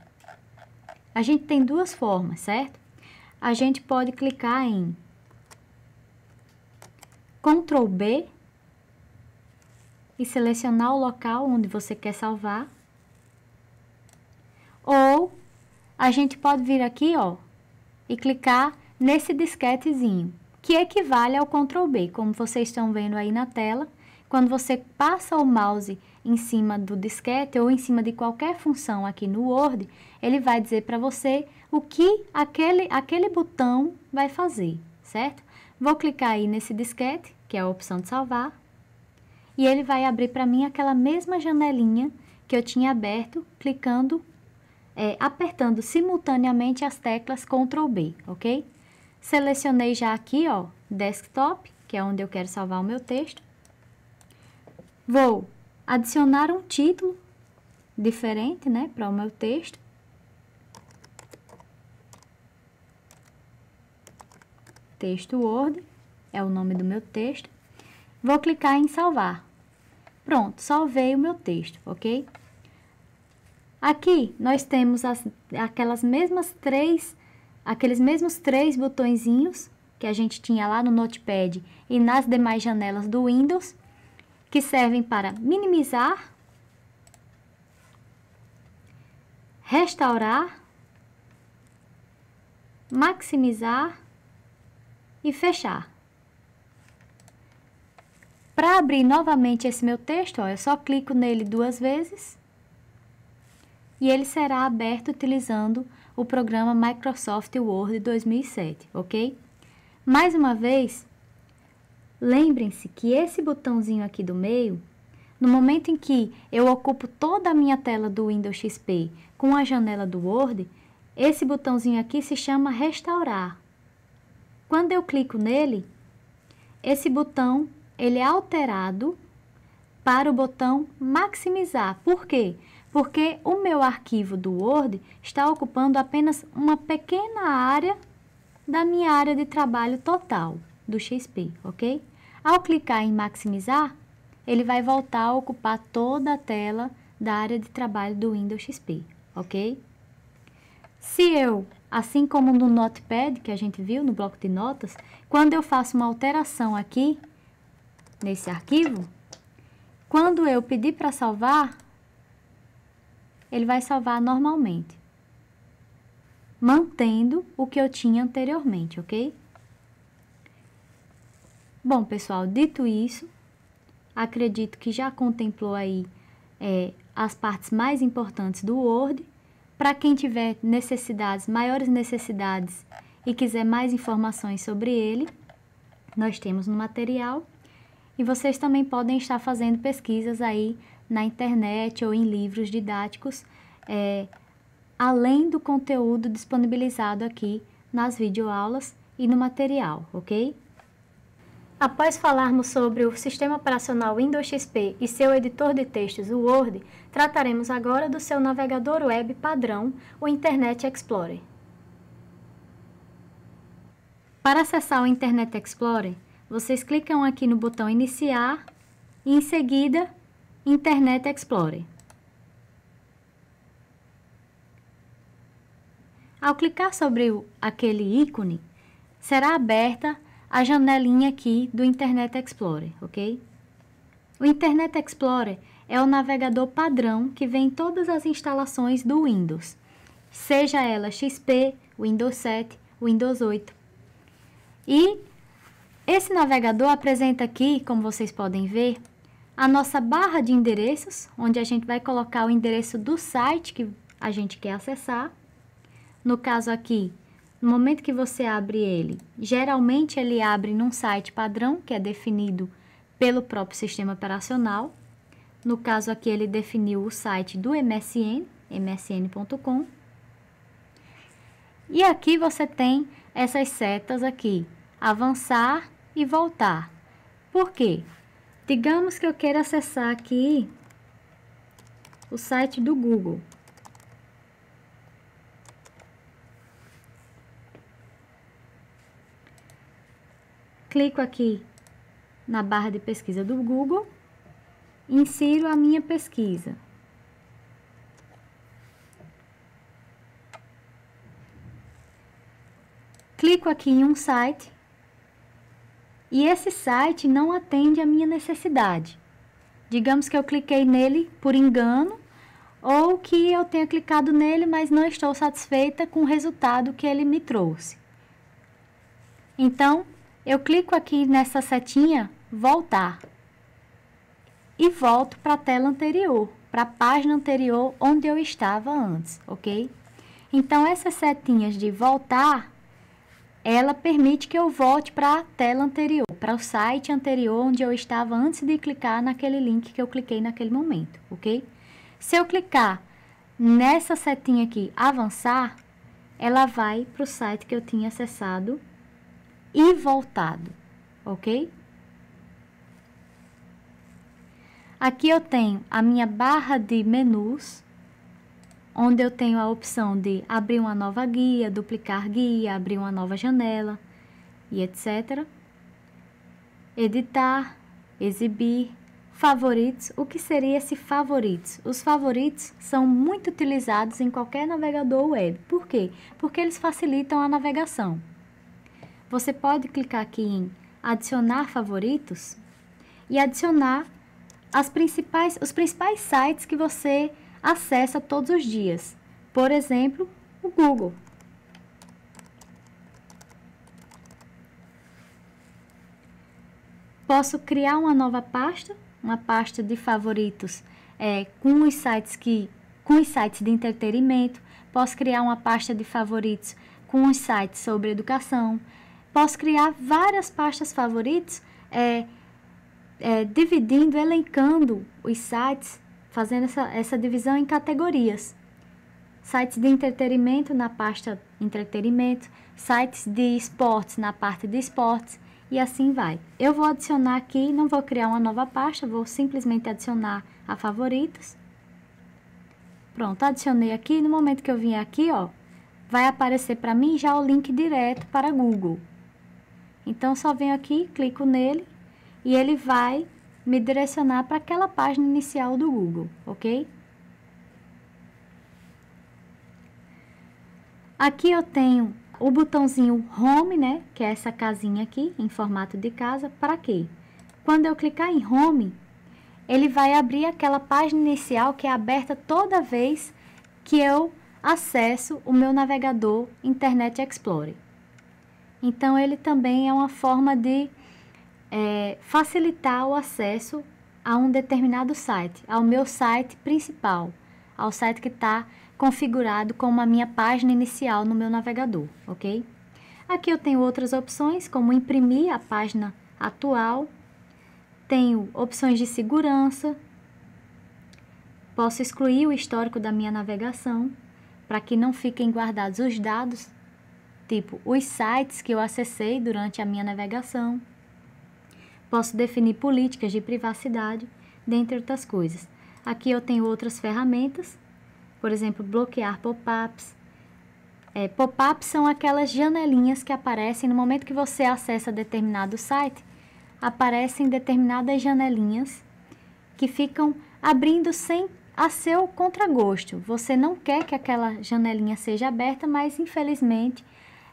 A gente tem duas formas, certo? A gente pode clicar em Ctrl B e selecionar o local onde você quer salvar. Ou a gente pode vir aqui, ó, e clicar nesse disquetezinho, que equivale ao Ctrl B, como vocês estão vendo aí na tela. Quando você passa o mouse em cima do disquete ou em cima de qualquer função aqui no Word, ele vai dizer para você o que aquele, aquele botão vai fazer, certo? Vou clicar aí nesse disquete, que é a opção de salvar, e ele vai abrir para mim aquela mesma janelinha que eu tinha aberto clicando, é, apertando simultaneamente as teclas Ctrl B, ok? Selecionei já aqui, ó, desktop, que é onde eu quero salvar o meu texto. Vou adicionar um título diferente, né, para o meu texto. Texto Word é o nome do meu texto. Vou clicar em salvar. Pronto, salvei o meu texto, ok? Aqui, nós temos as, aquelas mesmas três, aqueles mesmos três botõezinhos que a gente tinha lá no Notepad e nas demais janelas do Windows, que servem para minimizar, restaurar, maximizar e fechar. Para abrir novamente esse meu texto, ó, eu só clico nele duas vezes e ele será aberto utilizando o programa Microsoft Word 2007, ok? Mais uma vez, lembrem-se que esse botãozinho aqui do meio, no momento em que eu ocupo toda a minha tela do Windows XP com a janela do Word, esse botãozinho aqui se chama Restaurar. Quando eu clico nele, esse botão ele é alterado para o botão maximizar. Por quê? Porque o meu arquivo do Word está ocupando apenas uma pequena área da minha área de trabalho total do XP, ok? Ao clicar em maximizar, ele vai voltar a ocupar toda a tela da área de trabalho do Windows XP, ok? Se eu, assim como no Notepad, que a gente viu no bloco de notas, quando eu faço uma alteração aqui, nesse arquivo, quando eu pedir para salvar, ele vai salvar normalmente, mantendo o que eu tinha anteriormente, ok? Bom, pessoal, dito isso, acredito que já contemplou aí é, as partes mais importantes do Word. Para quem tiver necessidades, maiores necessidades e quiser mais informações sobre ele, nós temos no material e vocês também podem estar fazendo pesquisas aí na internet ou em livros didáticos, é, além do conteúdo disponibilizado aqui nas videoaulas e no material, ok? Após falarmos sobre o sistema operacional Windows XP e seu editor de textos, o Word, trataremos agora do seu navegador web padrão, o Internet Explorer. Para acessar o Internet Explorer, vocês clicam aqui no botão iniciar e em seguida Internet Explorer. Ao clicar sobre o, aquele ícone, será aberta a janelinha aqui do Internet Explorer, ok? O Internet Explorer é o navegador padrão que vem em todas as instalações do Windows, seja ela XP, Windows 7, Windows 8. E esse navegador apresenta aqui, como vocês podem ver, a nossa barra de endereços, onde a gente vai colocar o endereço do site que a gente quer acessar. No caso aqui, no momento que você abre ele, geralmente ele abre num site padrão, que é definido pelo próprio sistema operacional. No caso aqui, ele definiu o site do MSN, msn.com. E aqui você tem essas setas aqui, avançar, e voltar. Por quê? Digamos que eu quero acessar aqui o site do Google. Clico aqui na barra de pesquisa do Google, insiro a minha pesquisa. Clico aqui em um site e esse site não atende à minha necessidade. Digamos que eu cliquei nele por engano ou que eu tenha clicado nele, mas não estou satisfeita com o resultado que ele me trouxe. Então, eu clico aqui nessa setinha voltar e volto para a tela anterior, para a página anterior onde eu estava antes, ok? Então, essas setinhas de voltar ela permite que eu volte para a tela anterior, para o site anterior onde eu estava antes de clicar naquele link que eu cliquei naquele momento, ok? Se eu clicar nessa setinha aqui, avançar, ela vai para o site que eu tinha acessado e voltado, ok? Aqui eu tenho a minha barra de menus, onde eu tenho a opção de abrir uma nova guia, duplicar guia, abrir uma nova janela e etc. Editar, exibir, favoritos. O que seria esse favoritos? Os favoritos são muito utilizados em qualquer navegador web. Por quê? Porque eles facilitam a navegação. Você pode clicar aqui em adicionar favoritos e adicionar as principais, os principais sites que você acessa todos os dias. Por exemplo, o Google. Posso criar uma nova pasta, uma pasta de favoritos é, com os sites que com os sites de entretenimento. Posso criar uma pasta de favoritos com os sites sobre educação. Posso criar várias pastas favoritos, é, é, dividindo, elencando os sites fazendo essa, essa divisão em categorias. Sites de entretenimento na pasta entretenimento, sites de esportes na parte de esportes e assim vai. Eu vou adicionar aqui, não vou criar uma nova pasta, vou simplesmente adicionar a favoritos. Pronto, adicionei aqui, no momento que eu vim aqui, ó, vai aparecer para mim já o link direto para Google. Então, só venho aqui, clico nele e ele vai me direcionar para aquela página inicial do Google, ok? Aqui eu tenho o botãozinho Home, né? Que é essa casinha aqui em formato de casa. Para quê? Quando eu clicar em Home, ele vai abrir aquela página inicial que é aberta toda vez que eu acesso o meu navegador Internet Explorer. Então, ele também é uma forma de é, facilitar o acesso a um determinado site, ao meu site principal, ao site que está configurado como a minha página inicial no meu navegador, ok? Aqui eu tenho outras opções, como imprimir a página atual, tenho opções de segurança, posso excluir o histórico da minha navegação, para que não fiquem guardados os dados, tipo os sites que eu acessei durante a minha navegação. Posso definir políticas de privacidade, dentre outras coisas. Aqui eu tenho outras ferramentas, por exemplo, bloquear pop-ups. É, pop-ups são aquelas janelinhas que aparecem no momento que você acessa determinado site, aparecem determinadas janelinhas que ficam abrindo sem a seu contragosto. Você não quer que aquela janelinha seja aberta, mas infelizmente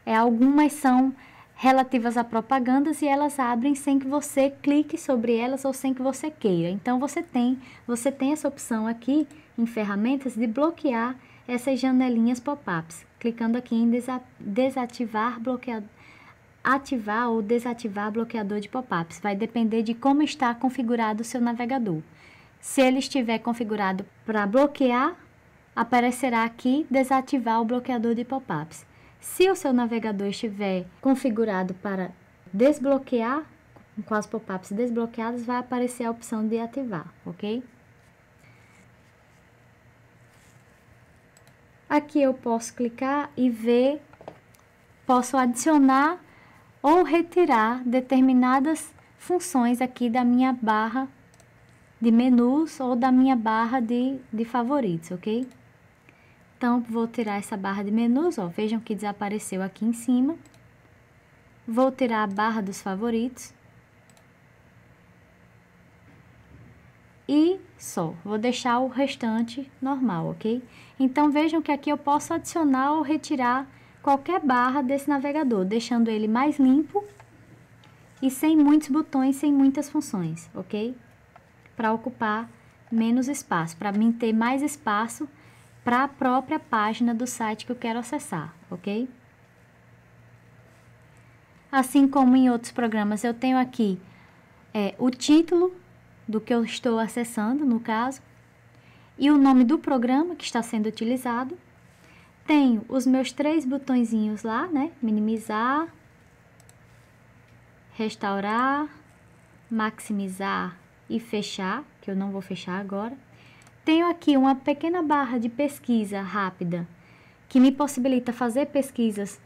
é, algumas são relativas a propagandas e elas abrem sem que você clique sobre elas ou sem que você queira. Então você tem, você tem essa opção aqui em ferramentas de bloquear essas janelinhas pop-ups, clicando aqui em desa desativar bloqueador ativar ou desativar bloqueador de pop-ups. Vai depender de como está configurado o seu navegador. Se ele estiver configurado para bloquear, aparecerá aqui desativar o bloqueador de pop-ups. Se o seu navegador estiver configurado para desbloquear, com as pop-ups desbloqueadas, vai aparecer a opção de ativar, ok? Aqui eu posso clicar e ver, posso adicionar ou retirar determinadas funções aqui da minha barra de menus ou da minha barra de, de favoritos, ok? Então, vou tirar essa barra de menus, ó, vejam que desapareceu aqui em cima. Vou tirar a barra dos favoritos. E só, vou deixar o restante normal, ok? Então, vejam que aqui eu posso adicionar ou retirar qualquer barra desse navegador, deixando ele mais limpo e sem muitos botões, sem muitas funções, ok? Para ocupar menos espaço, para mim ter mais espaço para a própria página do site que eu quero acessar, ok? Assim como em outros programas, eu tenho aqui é, o título do que eu estou acessando, no caso, e o nome do programa que está sendo utilizado. Tenho os meus três botõezinhos lá, né? Minimizar, restaurar, maximizar e fechar, que eu não vou fechar agora. Tenho aqui uma pequena barra de pesquisa rápida que me possibilita fazer pesquisas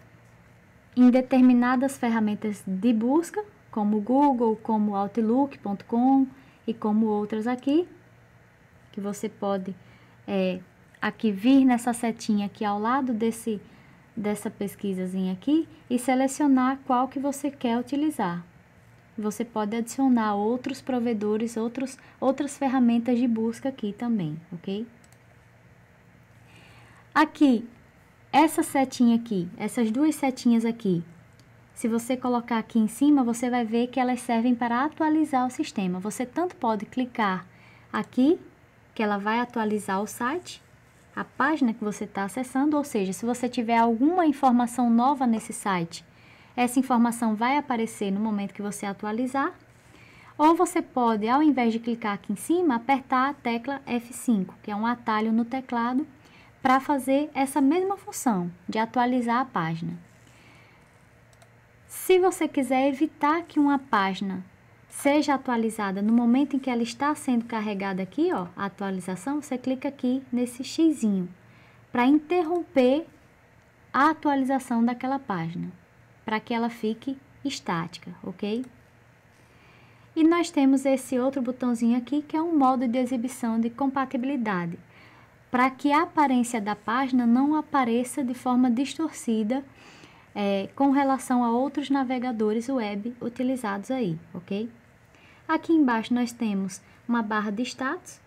em determinadas ferramentas de busca, como Google, como Outlook.com e como outras aqui, que você pode é, aqui vir nessa setinha aqui ao lado desse dessa pesquisazinha aqui e selecionar qual que você quer utilizar você pode adicionar outros provedores, outros, outras ferramentas de busca aqui também, ok? Aqui, essa setinha aqui, essas duas setinhas aqui, se você colocar aqui em cima, você vai ver que elas servem para atualizar o sistema. Você tanto pode clicar aqui, que ela vai atualizar o site, a página que você está acessando, ou seja, se você tiver alguma informação nova nesse site, essa informação vai aparecer no momento que você atualizar. Ou você pode, ao invés de clicar aqui em cima, apertar a tecla F5, que é um atalho no teclado, para fazer essa mesma função de atualizar a página. Se você quiser evitar que uma página seja atualizada no momento em que ela está sendo carregada aqui, ó, a atualização, você clica aqui nesse xizinho para interromper a atualização daquela página para que ela fique estática, ok? E nós temos esse outro botãozinho aqui, que é um modo de exibição de compatibilidade, para que a aparência da página não apareça de forma distorcida é, com relação a outros navegadores web utilizados aí, ok? Aqui embaixo nós temos uma barra de status,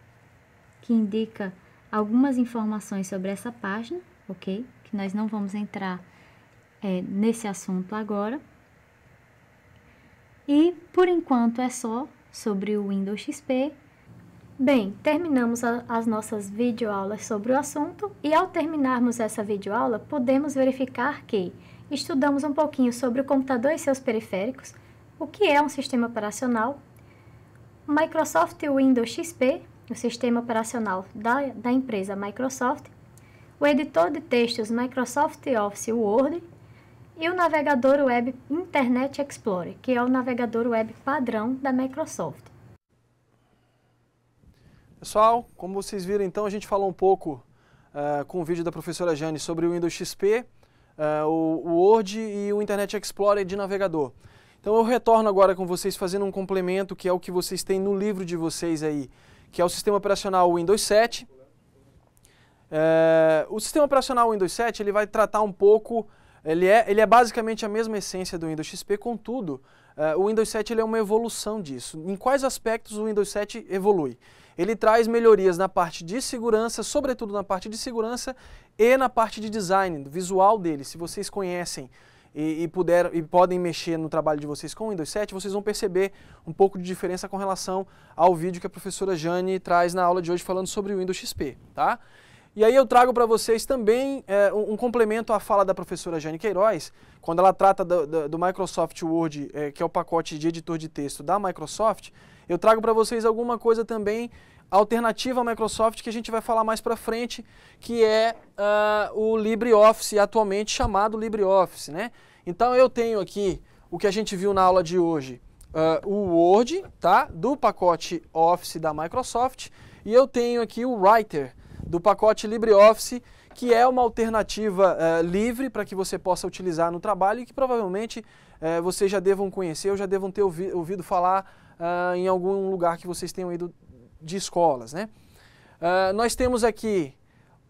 que indica algumas informações sobre essa página, ok? Que nós não vamos entrar é, nesse assunto agora. E por enquanto é só sobre o Windows XP. Bem, terminamos a, as nossas videoaulas sobre o assunto e ao terminarmos essa videoaula, podemos verificar que estudamos um pouquinho sobre o computador e seus periféricos, o que é um sistema operacional, Microsoft Windows XP, o sistema operacional da, da empresa Microsoft, o editor de textos Microsoft Office Word, e o navegador web Internet Explorer, que é o navegador web padrão da Microsoft. Pessoal, como vocês viram então, a gente falou um pouco uh, com o vídeo da professora Jane sobre o Windows XP, uh, eh, o, Word e o Internet Explorer de navegador. Então eu retorno agora com vocês fazendo um complemento que é o que vocês têm no livro de vocês aí, que é o sistema operacional Windows 7. Eh, o sistema operacional Windows 7 ele vai tratar um pouco ele é, ele é basicamente a mesma essência do Windows XP, contudo, uh, o Windows 7 ele é uma evolução disso. Em quais aspectos o Windows 7 evolui? Ele traz melhorias na parte de segurança, sobretudo na parte de segurança e na parte de design, do visual dele. Se vocês conhecem e, e, puder, e podem mexer no trabalho de vocês com o Windows 7, vocês vão perceber um pouco de diferença com relação ao vídeo que a professora Jane traz na aula de hoje falando sobre o Windows XP, tá? E aí eu trago para vocês também é, um, complemento à fala da professora Jane Queiroz, quando ela trata do, do, do Microsoft Word, é, que é o pacote de editor de texto da Microsoft, eu trago para vocês alguma coisa também alternativa à Microsoft que a gente vai falar mais para frente, que é uh, o LibreOffice, atualmente chamado LibreOffice, né? Então eu tenho aqui o que a gente viu na aula de hoje, uh, o Word, tá? Do pacote Office da Microsoft, e eu tenho aqui o Writer, do pacote LibreOffice, que é uma alternativa uh, livre para que você possa utilizar no trabalho e que provavelmente uh, vocês já devam conhecer ou já devam ter ouvi ouvido falar uh, em algum lugar que vocês tenham ido de escolas. Né? Ah, nós temos aqui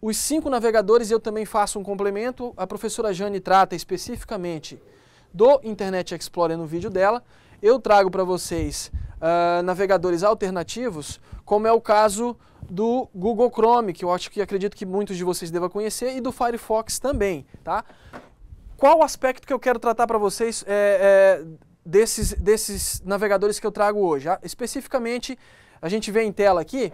os cinco navegadores, eu também faço um complemento, a professora Jane trata especificamente do Internet Explorer no vídeo dela. Eu trago para vocês ah, navegadores alternativos, como é o caso do Google Chrome, que eu acho que acredito que muitos de vocês devam conhecer, e do Firefox também, tá? Qual aspecto que eu quero tratar para vocês é, é, desses, desses navegadores que eu trago hoje? Ah, especificamente, a gente vê em tela aqui,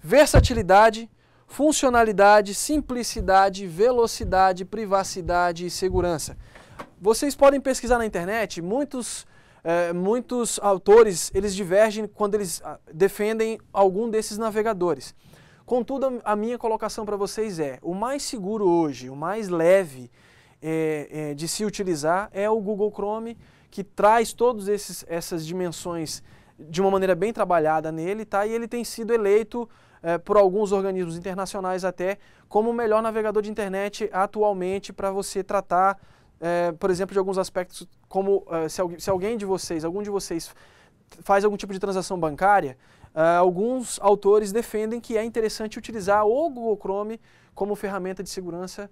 versatilidade, funcionalidade, simplicidade, velocidade, privacidade e segurança. Vocês podem pesquisar na internet muitos é, muitos autores eles divergem quando eles ah, defendem algum desses navegadores. Contudo, a minha colocação para vocês é: o mais seguro hoje, o mais leve é, é, de se utilizar é o Google Chrome, que traz todas essas dimensões de uma maneira bem trabalhada nele, tá? E ele tem sido eleito é, por alguns organismos internacionais até como o melhor navegador de internet atualmente para você tratar é, por exemplo, de alguns aspectos, como uh, se, alguém, se, alguém, de vocês, algum de vocês faz algum tipo de transação bancária, uh, alguns autores defendem que é interessante utilizar o Google Chrome como ferramenta de segurança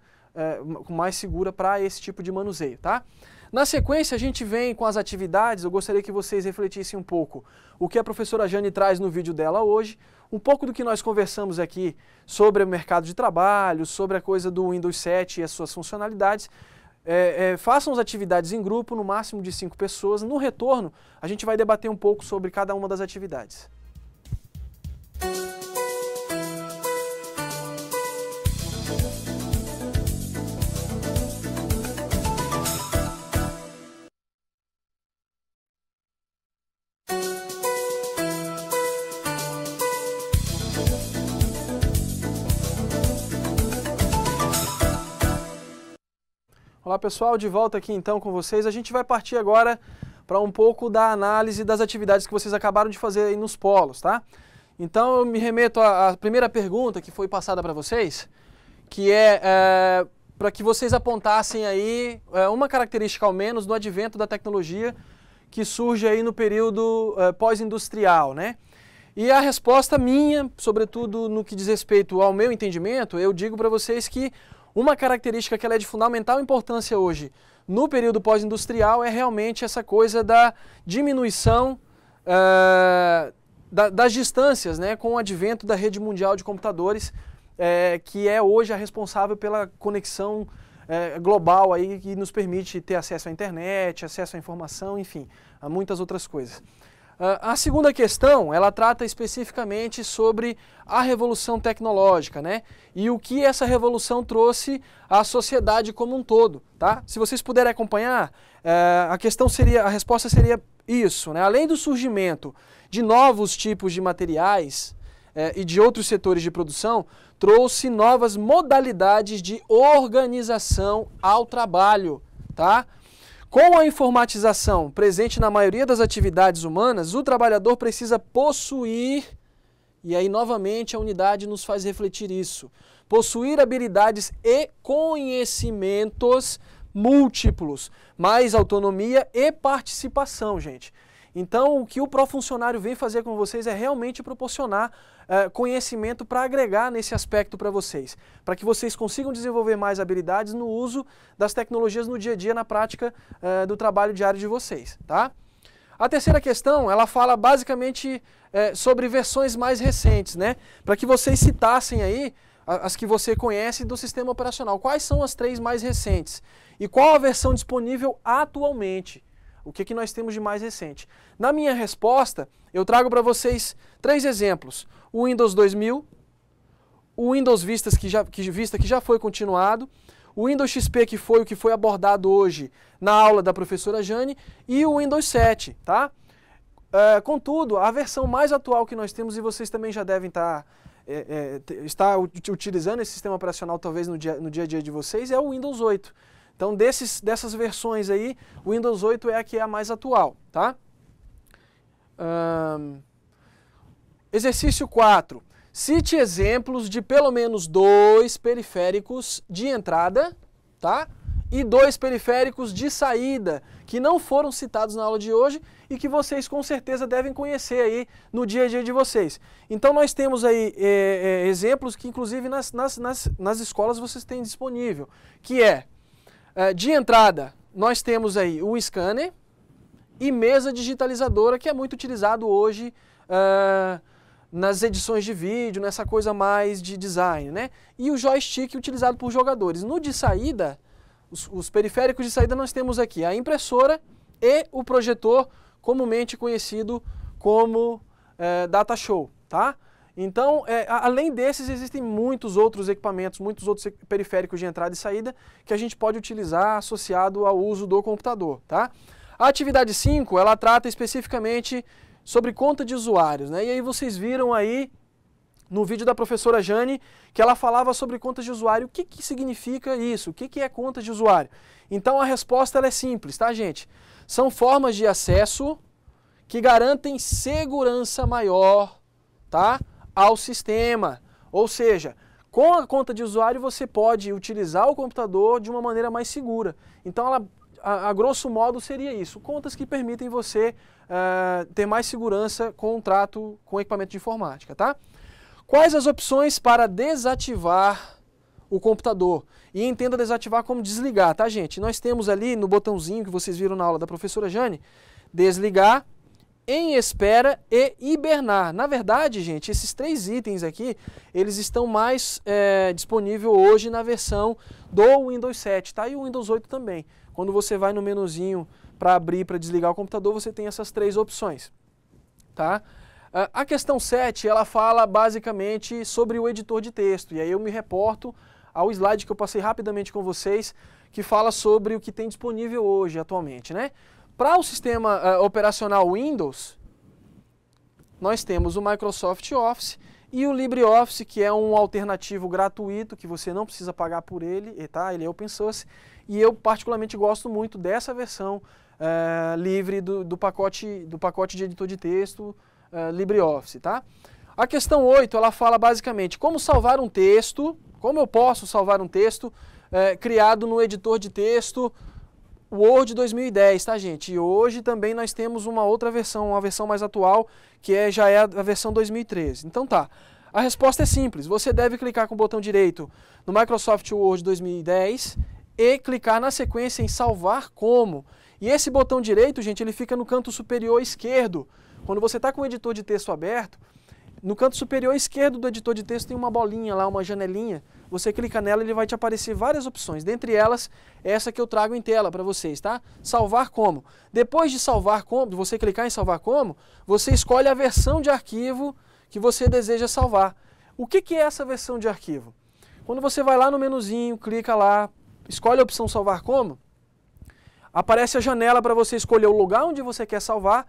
uh, mais segura para esse tipo de manuseio, tá? Na sequência, a gente vem com as atividades, eu gostaria que vocês refletissem um pouco o que a professora Jane traz no vídeo dela hoje, um pouco do que nós conversamos aqui sobre o mercado de trabalho, sobre a coisa do Windows 7 e as suas funcionalidades, é, é, façam as atividades em grupo, no máximo de cinco pessoas. No retorno, a gente vai debater um pouco sobre cada uma das atividades. Olá pessoal, de volta aqui então com vocês. A gente vai partir agora para um pouco da análise das atividades que vocês acabaram de fazer aí nos polos, tá? Então eu me remeto à, à primeira pergunta que foi passada para vocês, que é, é para que vocês apontassem aí é, uma característica ao menos do advento da tecnologia que surge aí no período é, pós-industrial, né? E a resposta minha, sobretudo no que diz respeito ao meu entendimento, eu digo para vocês que uma característica que é de fundamental importância hoje no período pós-industrial é realmente essa coisa da diminuição uh, da, das distâncias né, com o advento da rede mundial de computadores, uh, que é hoje a responsável pela conexão uh, global aí, que nos permite ter acesso à internet, acesso à informação, enfim, a muitas outras coisas. Ah, a segunda questão, ela trata especificamente sobre a revolução tecnológica, né? E o que essa revolução trouxe à sociedade como um todo, tá? Se vocês puderem acompanhar, eh, a questão seria, a resposta seria isso, né? Além do surgimento de novos tipos de materiais eh, e de outros setores de produção, trouxe novas modalidades de organização ao trabalho, tá? Com a informatização presente na maioria das atividades humanas, o trabalhador precisa possuir, e aí novamente a unidade nos faz refletir isso, possuir habilidades e conhecimentos múltiplos, mais autonomia e participação, gente. Então, o que o funcionário vem fazer com vocês é realmente proporcionar eh, conhecimento para agregar nesse aspecto para vocês, para que vocês consigam desenvolver mais habilidades no uso das tecnologias no dia a dia, na prática eh, do trabalho diário de vocês, tá? A terceira questão, ela fala basicamente é, sobre versões mais recentes, né? Para que vocês citassem aí as que você conhece do sistema operacional. Quais são as três mais recentes? E qual a versão disponível atualmente? O que, que nós temos de mais recente? Na minha resposta, eu trago para vocês três exemplos. O Windows 2000, o Windows Vistas que já, que, Vista que já foi continuado, o Windows XP que foi o que foi abordado hoje na aula da professora Jane e o Windows 7, tá? É, contudo, a versão mais atual que nós temos, e vocês também já devem estar, tá, é, é, estar utilizando esse sistema operacional talvez no dia, no dia a dia de vocês, é o Windows 8. Então, desses, dessas versões aí, o Windows 8 é a que é a mais atual, tá? Um, exercício 4. Cite exemplos de pelo menos dois periféricos de entrada, tá? E dois periféricos de saída, que não foram citados na aula de hoje e que vocês com certeza devem conhecer aí no dia a dia de vocês. Então nós temos aí é, é, exemplos que inclusive nas, nas, nas, nas escolas vocês têm disponível, que é eh, de entrada, nós temos aí o scanner e mesa digitalizadora, que é muito utilizado hoje uh, nas edições de vídeo, nessa coisa mais de design, né? E o joystick utilizado por jogadores. No de saída, os, os periféricos de saída nós temos aqui a impressora e o projetor, comumente conhecido como uh, data show, tá? Então, é, além desses, existem muitos outros equipamentos, muitos outros periféricos de entrada e saída que a gente pode utilizar associado ao uso do computador, tá? A atividade 5, ela trata especificamente sobre conta de usuários, né? E aí vocês viram aí no vídeo da professora Jane, que ela falava sobre contas de usuário. O que, que significa isso? O que, que é conta de usuário? Então a resposta ela é simples, tá, gente? São formas de acesso que garantem segurança maior, tá? ao sistema. Ou seja, com a conta de usuário você pode utilizar o computador de uma maneira mais segura. Então, ela, a, a, grosso modo seria isso, contas que permitem você uh, ter mais segurança com o trato com equipamento de informática, tá? Quais as opções para desativar o computador? E entenda desativar como desligar, tá gente? Nós temos ali no botãozinho que vocês viram na aula da professora Jane, desligar, em espera e hibernar. Na verdade, gente, esses três itens aqui, eles estão mais é, hoje na versão do Windows 7, tá? E o Windows 8 também. Quando você vai no menuzinho para abrir, para desligar o computador, você tem essas três opções, tá? Ah, a questão 7, ela fala basicamente sobre o editor de texto, e aí eu me reporto ao slide que eu passei rapidamente com vocês, que fala sobre o que tem disponível hoje, atualmente, né? Para o sistema uh, operacional Windows, nós temos o Microsoft Office e o LibreOffice, que é um alternativo gratuito, que você não precisa pagar por ele, tá? ele é open source, e eu particularmente gosto muito dessa versão uh, livre do, do, pacote, do pacote de editor de texto uh, LibreOffice. Tá? A questão 8, ela fala basicamente como salvar um texto, como eu posso salvar um texto criado no editor de texto Word 2010, tá gente? E hoje também nós temos uma outra versão, uma versão mais atual, que é, já é a versão 2013. Então tá, a resposta é simples, você deve clicar com o botão direito no Microsoft Word 2010 e clicar na sequência em salvar como. E esse botão direito, gente, ele fica no canto superior esquerdo. Quando você está com o editor de texto aberto, no canto superior esquerdo do editor de texto tem uma bolinha lá, uma janelinha. Você clica nela e ele vai te aparecer várias opções. Dentre elas, é essa que eu trago em tela para vocês, tá? Salvar como. Depois de salvar como, de você clicar em salvar como, você escolhe a versão de arquivo que você deseja salvar. O que, que é essa versão de arquivo? Quando você vai lá no menuzinho, clica lá, escolhe a opção salvar como, aparece a janela para você escolher o lugar onde você quer salvar,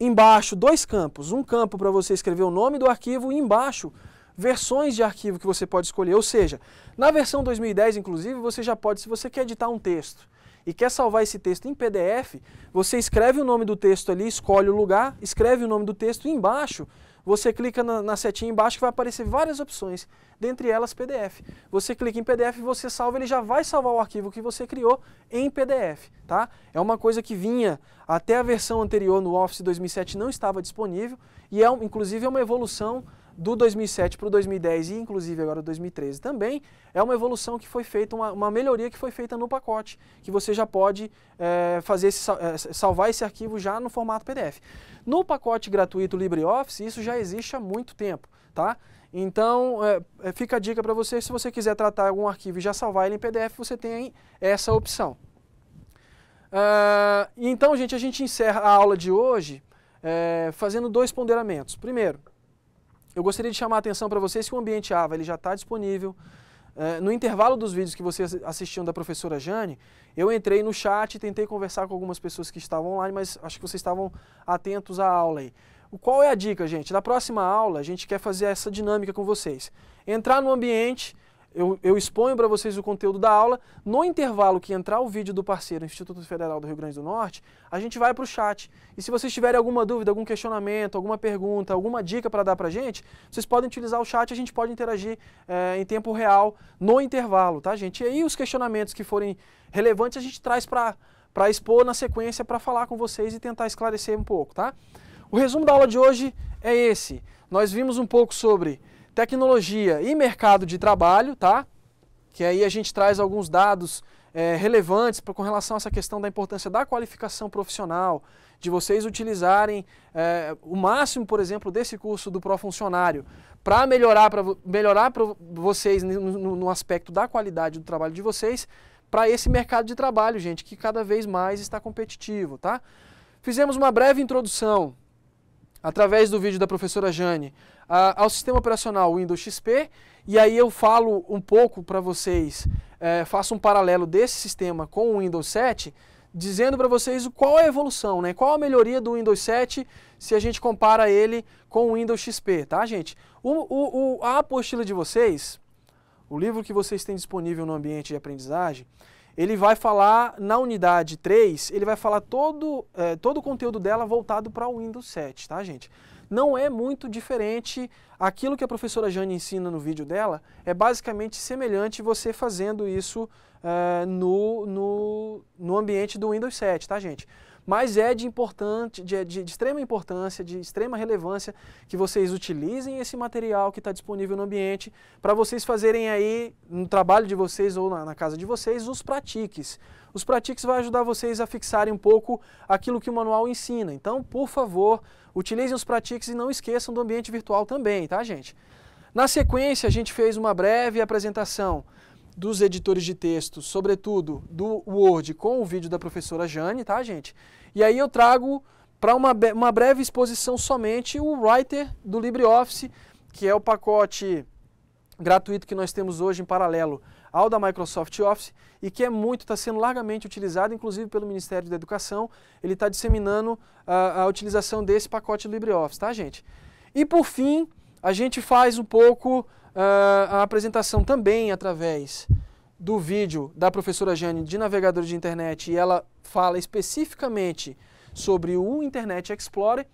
embaixo dois campos, um campo para você escrever o nome do arquivo e embaixo versões de arquivo que você pode escolher, ou seja, na versão 2010 inclusive você já pode, se você quer editar um texto e quer salvar esse texto em PDF, você escreve o nome do texto ali, escolhe o lugar, escreve o nome do texto e embaixo você clica na, na setinha embaixo que vai aparecer várias opções, dentre elas PDF. Você clica em PDF, você salva, ele já vai salvar o arquivo que você criou em PDF, tá? É uma coisa que vinha até a versão anterior no Office 2007 não estava disponível e é, inclusive é uma evolução do 2007 para o 2010 e inclusive agora 2013 também, é uma evolução que foi feita, uma, uma melhoria que foi feita no pacote, que você já pode é, fazer esse, eh, salvar esse arquivo já no formato PDF. No pacote gratuito LibreOffice, isso já existe há muito tempo, tá? Então, é, fica a dica para você, se você quiser tratar algum arquivo e já salvar ele em PDF, você tem essa opção. Uh, então, gente, a gente encerra a aula de hoje é, fazendo dois ponderamentos. Primeiro, eu gostaria de chamar a atenção para vocês que o Ambiente AVA ele já está disponível. É, no intervalo dos vídeos que vocês assistiam da professora Jane, eu entrei no chat e tentei conversar com algumas pessoas que estavam online, mas acho que vocês estavam atentos à aula aí. O qual é a dica, gente? Na próxima aula, a gente quer fazer essa dinâmica com vocês. Entrar no ambiente, eu, eu exponho para vocês o conteúdo da aula. No intervalo que entrar o vídeo do parceiro, Instituto Federal do Rio Grande do Norte, a gente vai para o chat. E se vocês tiverem alguma dúvida, algum questionamento, alguma pergunta, alguma dica para dar para a gente, vocês podem utilizar o chat, a gente pode interagir é, em tempo real no intervalo, tá, gente? E aí os questionamentos que forem relevantes a gente traz para para expor na sequência, para falar com vocês e tentar esclarecer um pouco, tá? O resumo da aula de hoje é esse. Nós vimos um pouco sobre tecnologia e mercado de trabalho, tá? Que aí a gente traz alguns dados é, relevantes pra, com relação a essa questão da importância da qualificação profissional, de vocês utilizarem é, o máximo, por exemplo, desse curso do pró-funcionário para melhorar para melhorar vocês no, no, no aspecto da qualidade do trabalho de vocês para esse mercado de trabalho, gente, que cada vez mais está competitivo, tá? Fizemos uma breve introdução através do vídeo da professora Jane, a, ao sistema operacional Windows XP, e aí eu falo um pouco para vocês, é, faço um paralelo desse sistema com o Windows 7, dizendo para vocês qual é a evolução, né? qual a melhoria do Windows 7 se a gente compara ele com o Windows XP, tá gente? O, o, o a apostila de vocês, o livro que vocês têm disponível no ambiente de aprendizagem, ele vai falar, na unidade 3, ele vai falar todo, é, todo o conteúdo dela voltado para o Windows 7, tá gente? Não é muito diferente, aquilo que a professora Jane ensina no vídeo dela é basicamente semelhante você fazendo isso é, no, no, no ambiente do Windows 7, tá gente? mas é de importante, de, de, de extrema importância, de extrema relevância que vocês utilizem esse material que está disponível no ambiente para vocês fazerem aí no trabalho de vocês ou na, na casa de vocês os pratiques. Os pratiques vai ajudar vocês a fixarem um pouco aquilo que o manual ensina. Então, por favor, utilizem os pratiques e não esqueçam do ambiente virtual também, tá, gente? Na sequência, a gente fez uma breve apresentação dos editores de texto, sobretudo do Word, com o vídeo da professora Jane, tá, gente? E aí eu trago para uma, uma breve exposição somente o Writer do LibreOffice, que é o pacote gratuito que nós temos hoje em paralelo ao da Microsoft Office e que é muito, está sendo largamente utilizado, inclusive pelo Ministério da Educação, ele está disseminando a, a utilização desse pacote LibreOffice, tá gente? E por fim, a gente faz um pouco uh, a apresentação também através do vídeo da professora Jane de navegador de internet e ela fala especificamente sobre o Internet Explorer.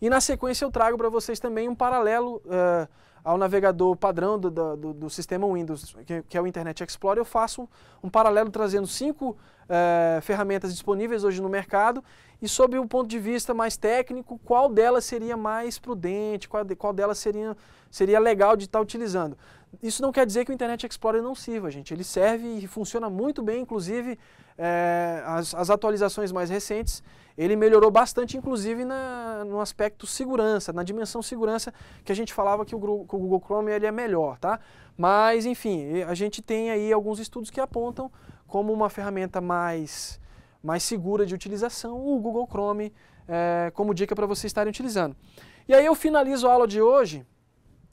E na sequência eu trago para vocês também um paralelo uh, ao navegador padrão do, do, do sistema Windows, que, que, é o Internet Explorer, eu faço um, um paralelo trazendo cinco eh, ferramentas disponíveis hoje no mercado e sob o um ponto de vista mais técnico, qual delas seria mais prudente, qual, qual delas seria, seria legal de estar utilizando. Isso não quer dizer que o Internet Explorer não sirva, gente. Ele serve e funciona muito bem, inclusive é, as, as, atualizações mais recentes. Ele melhorou bastante, inclusive na, no aspecto segurança, na dimensão segurança, que a gente falava que o, que o Google Chrome ele é melhor, tá? Mas, enfim, a gente tem aí alguns estudos que apontam como uma ferramenta mais, mais segura de utilização o Google Chrome é, como dica para vocês estarem utilizando. E aí eu finalizo a aula de hoje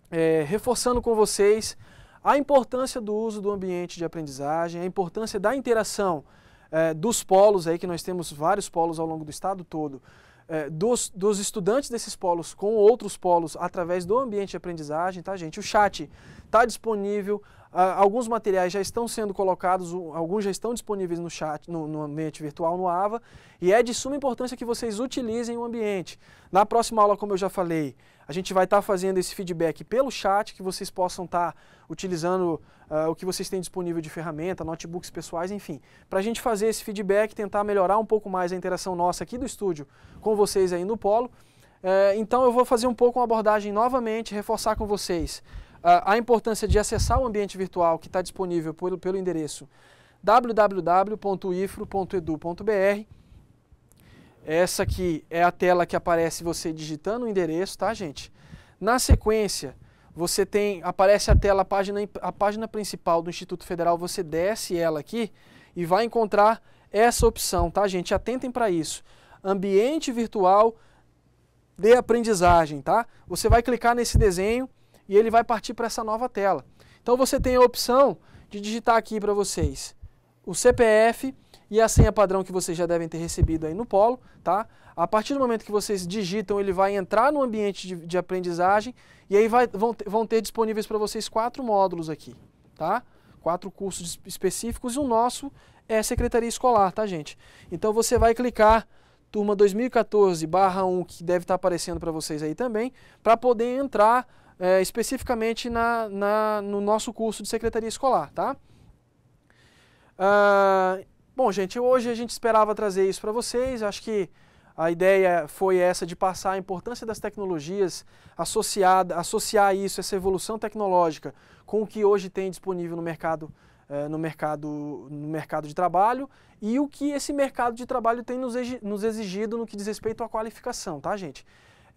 é, reforçando com vocês a importância do uso do ambiente de aprendizagem, a importância da interação é, dos polos aí, que nós temos vários polos ao longo do estado todo, é, dos, dos estudantes desses polos com outros polos através do ambiente de aprendizagem, tá gente? O chat está disponível. alguns materiais já estão sendo colocados, alguns já estão disponíveis no chat, no, no ambiente virtual, no AVA, e é de suma importância que vocês utilizem o ambiente. Na próxima aula, como eu já falei, a gente vai estar tá fazendo esse feedback pelo chat, que vocês possam estar tá utilizando uh, o que vocês têm disponível de ferramenta, notebooks pessoais, enfim, para a gente fazer esse feedback, tentar melhorar um pouco mais a interação nossa aqui do estúdio com vocês aí no Polo. Uh, então eu vou fazer um pouco uma abordagem novamente, reforçar com vocês a importância de acessar o ambiente virtual que está disponível pelo, pelo endereço www.ifro.edu.br. Essa aqui é a tela que aparece você digitando o endereço, tá, gente? Na sequência, você tem aparece a tela a página a página principal do Instituto Federal, você desce ela aqui e vai encontrar essa opção, tá, gente? Atentem para isso. Ambiente virtual de aprendizagem, tá? Você vai clicar nesse desenho e ele vai partir para essa nova tela. Então você tem a opção de digitar aqui para vocês o CPF e a senha padrão que vocês já devem ter recebido aí no Polo, tá? A partir do momento que vocês digitam, ele vai entrar no ambiente de, de aprendizagem e aí vai, vão, ter, vão ter disponíveis para vocês quatro módulos aqui, tá? Quatro cursos específicos e o nosso é Secretaria Escolar, tá gente? Então você vai clicar turma 2014 barra 1, que deve estar tá aparecendo para vocês aí também, para poder entrar é, especificamente na, na, no nosso curso de secretaria escolar, tá? Ah, bom, gente, hoje a gente esperava trazer isso para vocês. Acho que a ideia foi essa de passar a importância das tecnologias, associada, associar isso, essa evolução tecnológica, com o que hoje tem disponível no mercado, é, no mercado, no mercado de trabalho e o que esse mercado de trabalho tem nos exigido no que diz respeito à qualificação, tá, gente?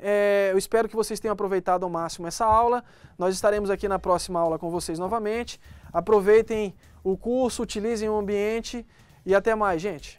É, eu espero que vocês tenham aproveitado ao máximo essa aula. Nós estaremos aqui na próxima aula com vocês novamente. Aproveitem o curso, utilizem o ambiente e até mais, gente.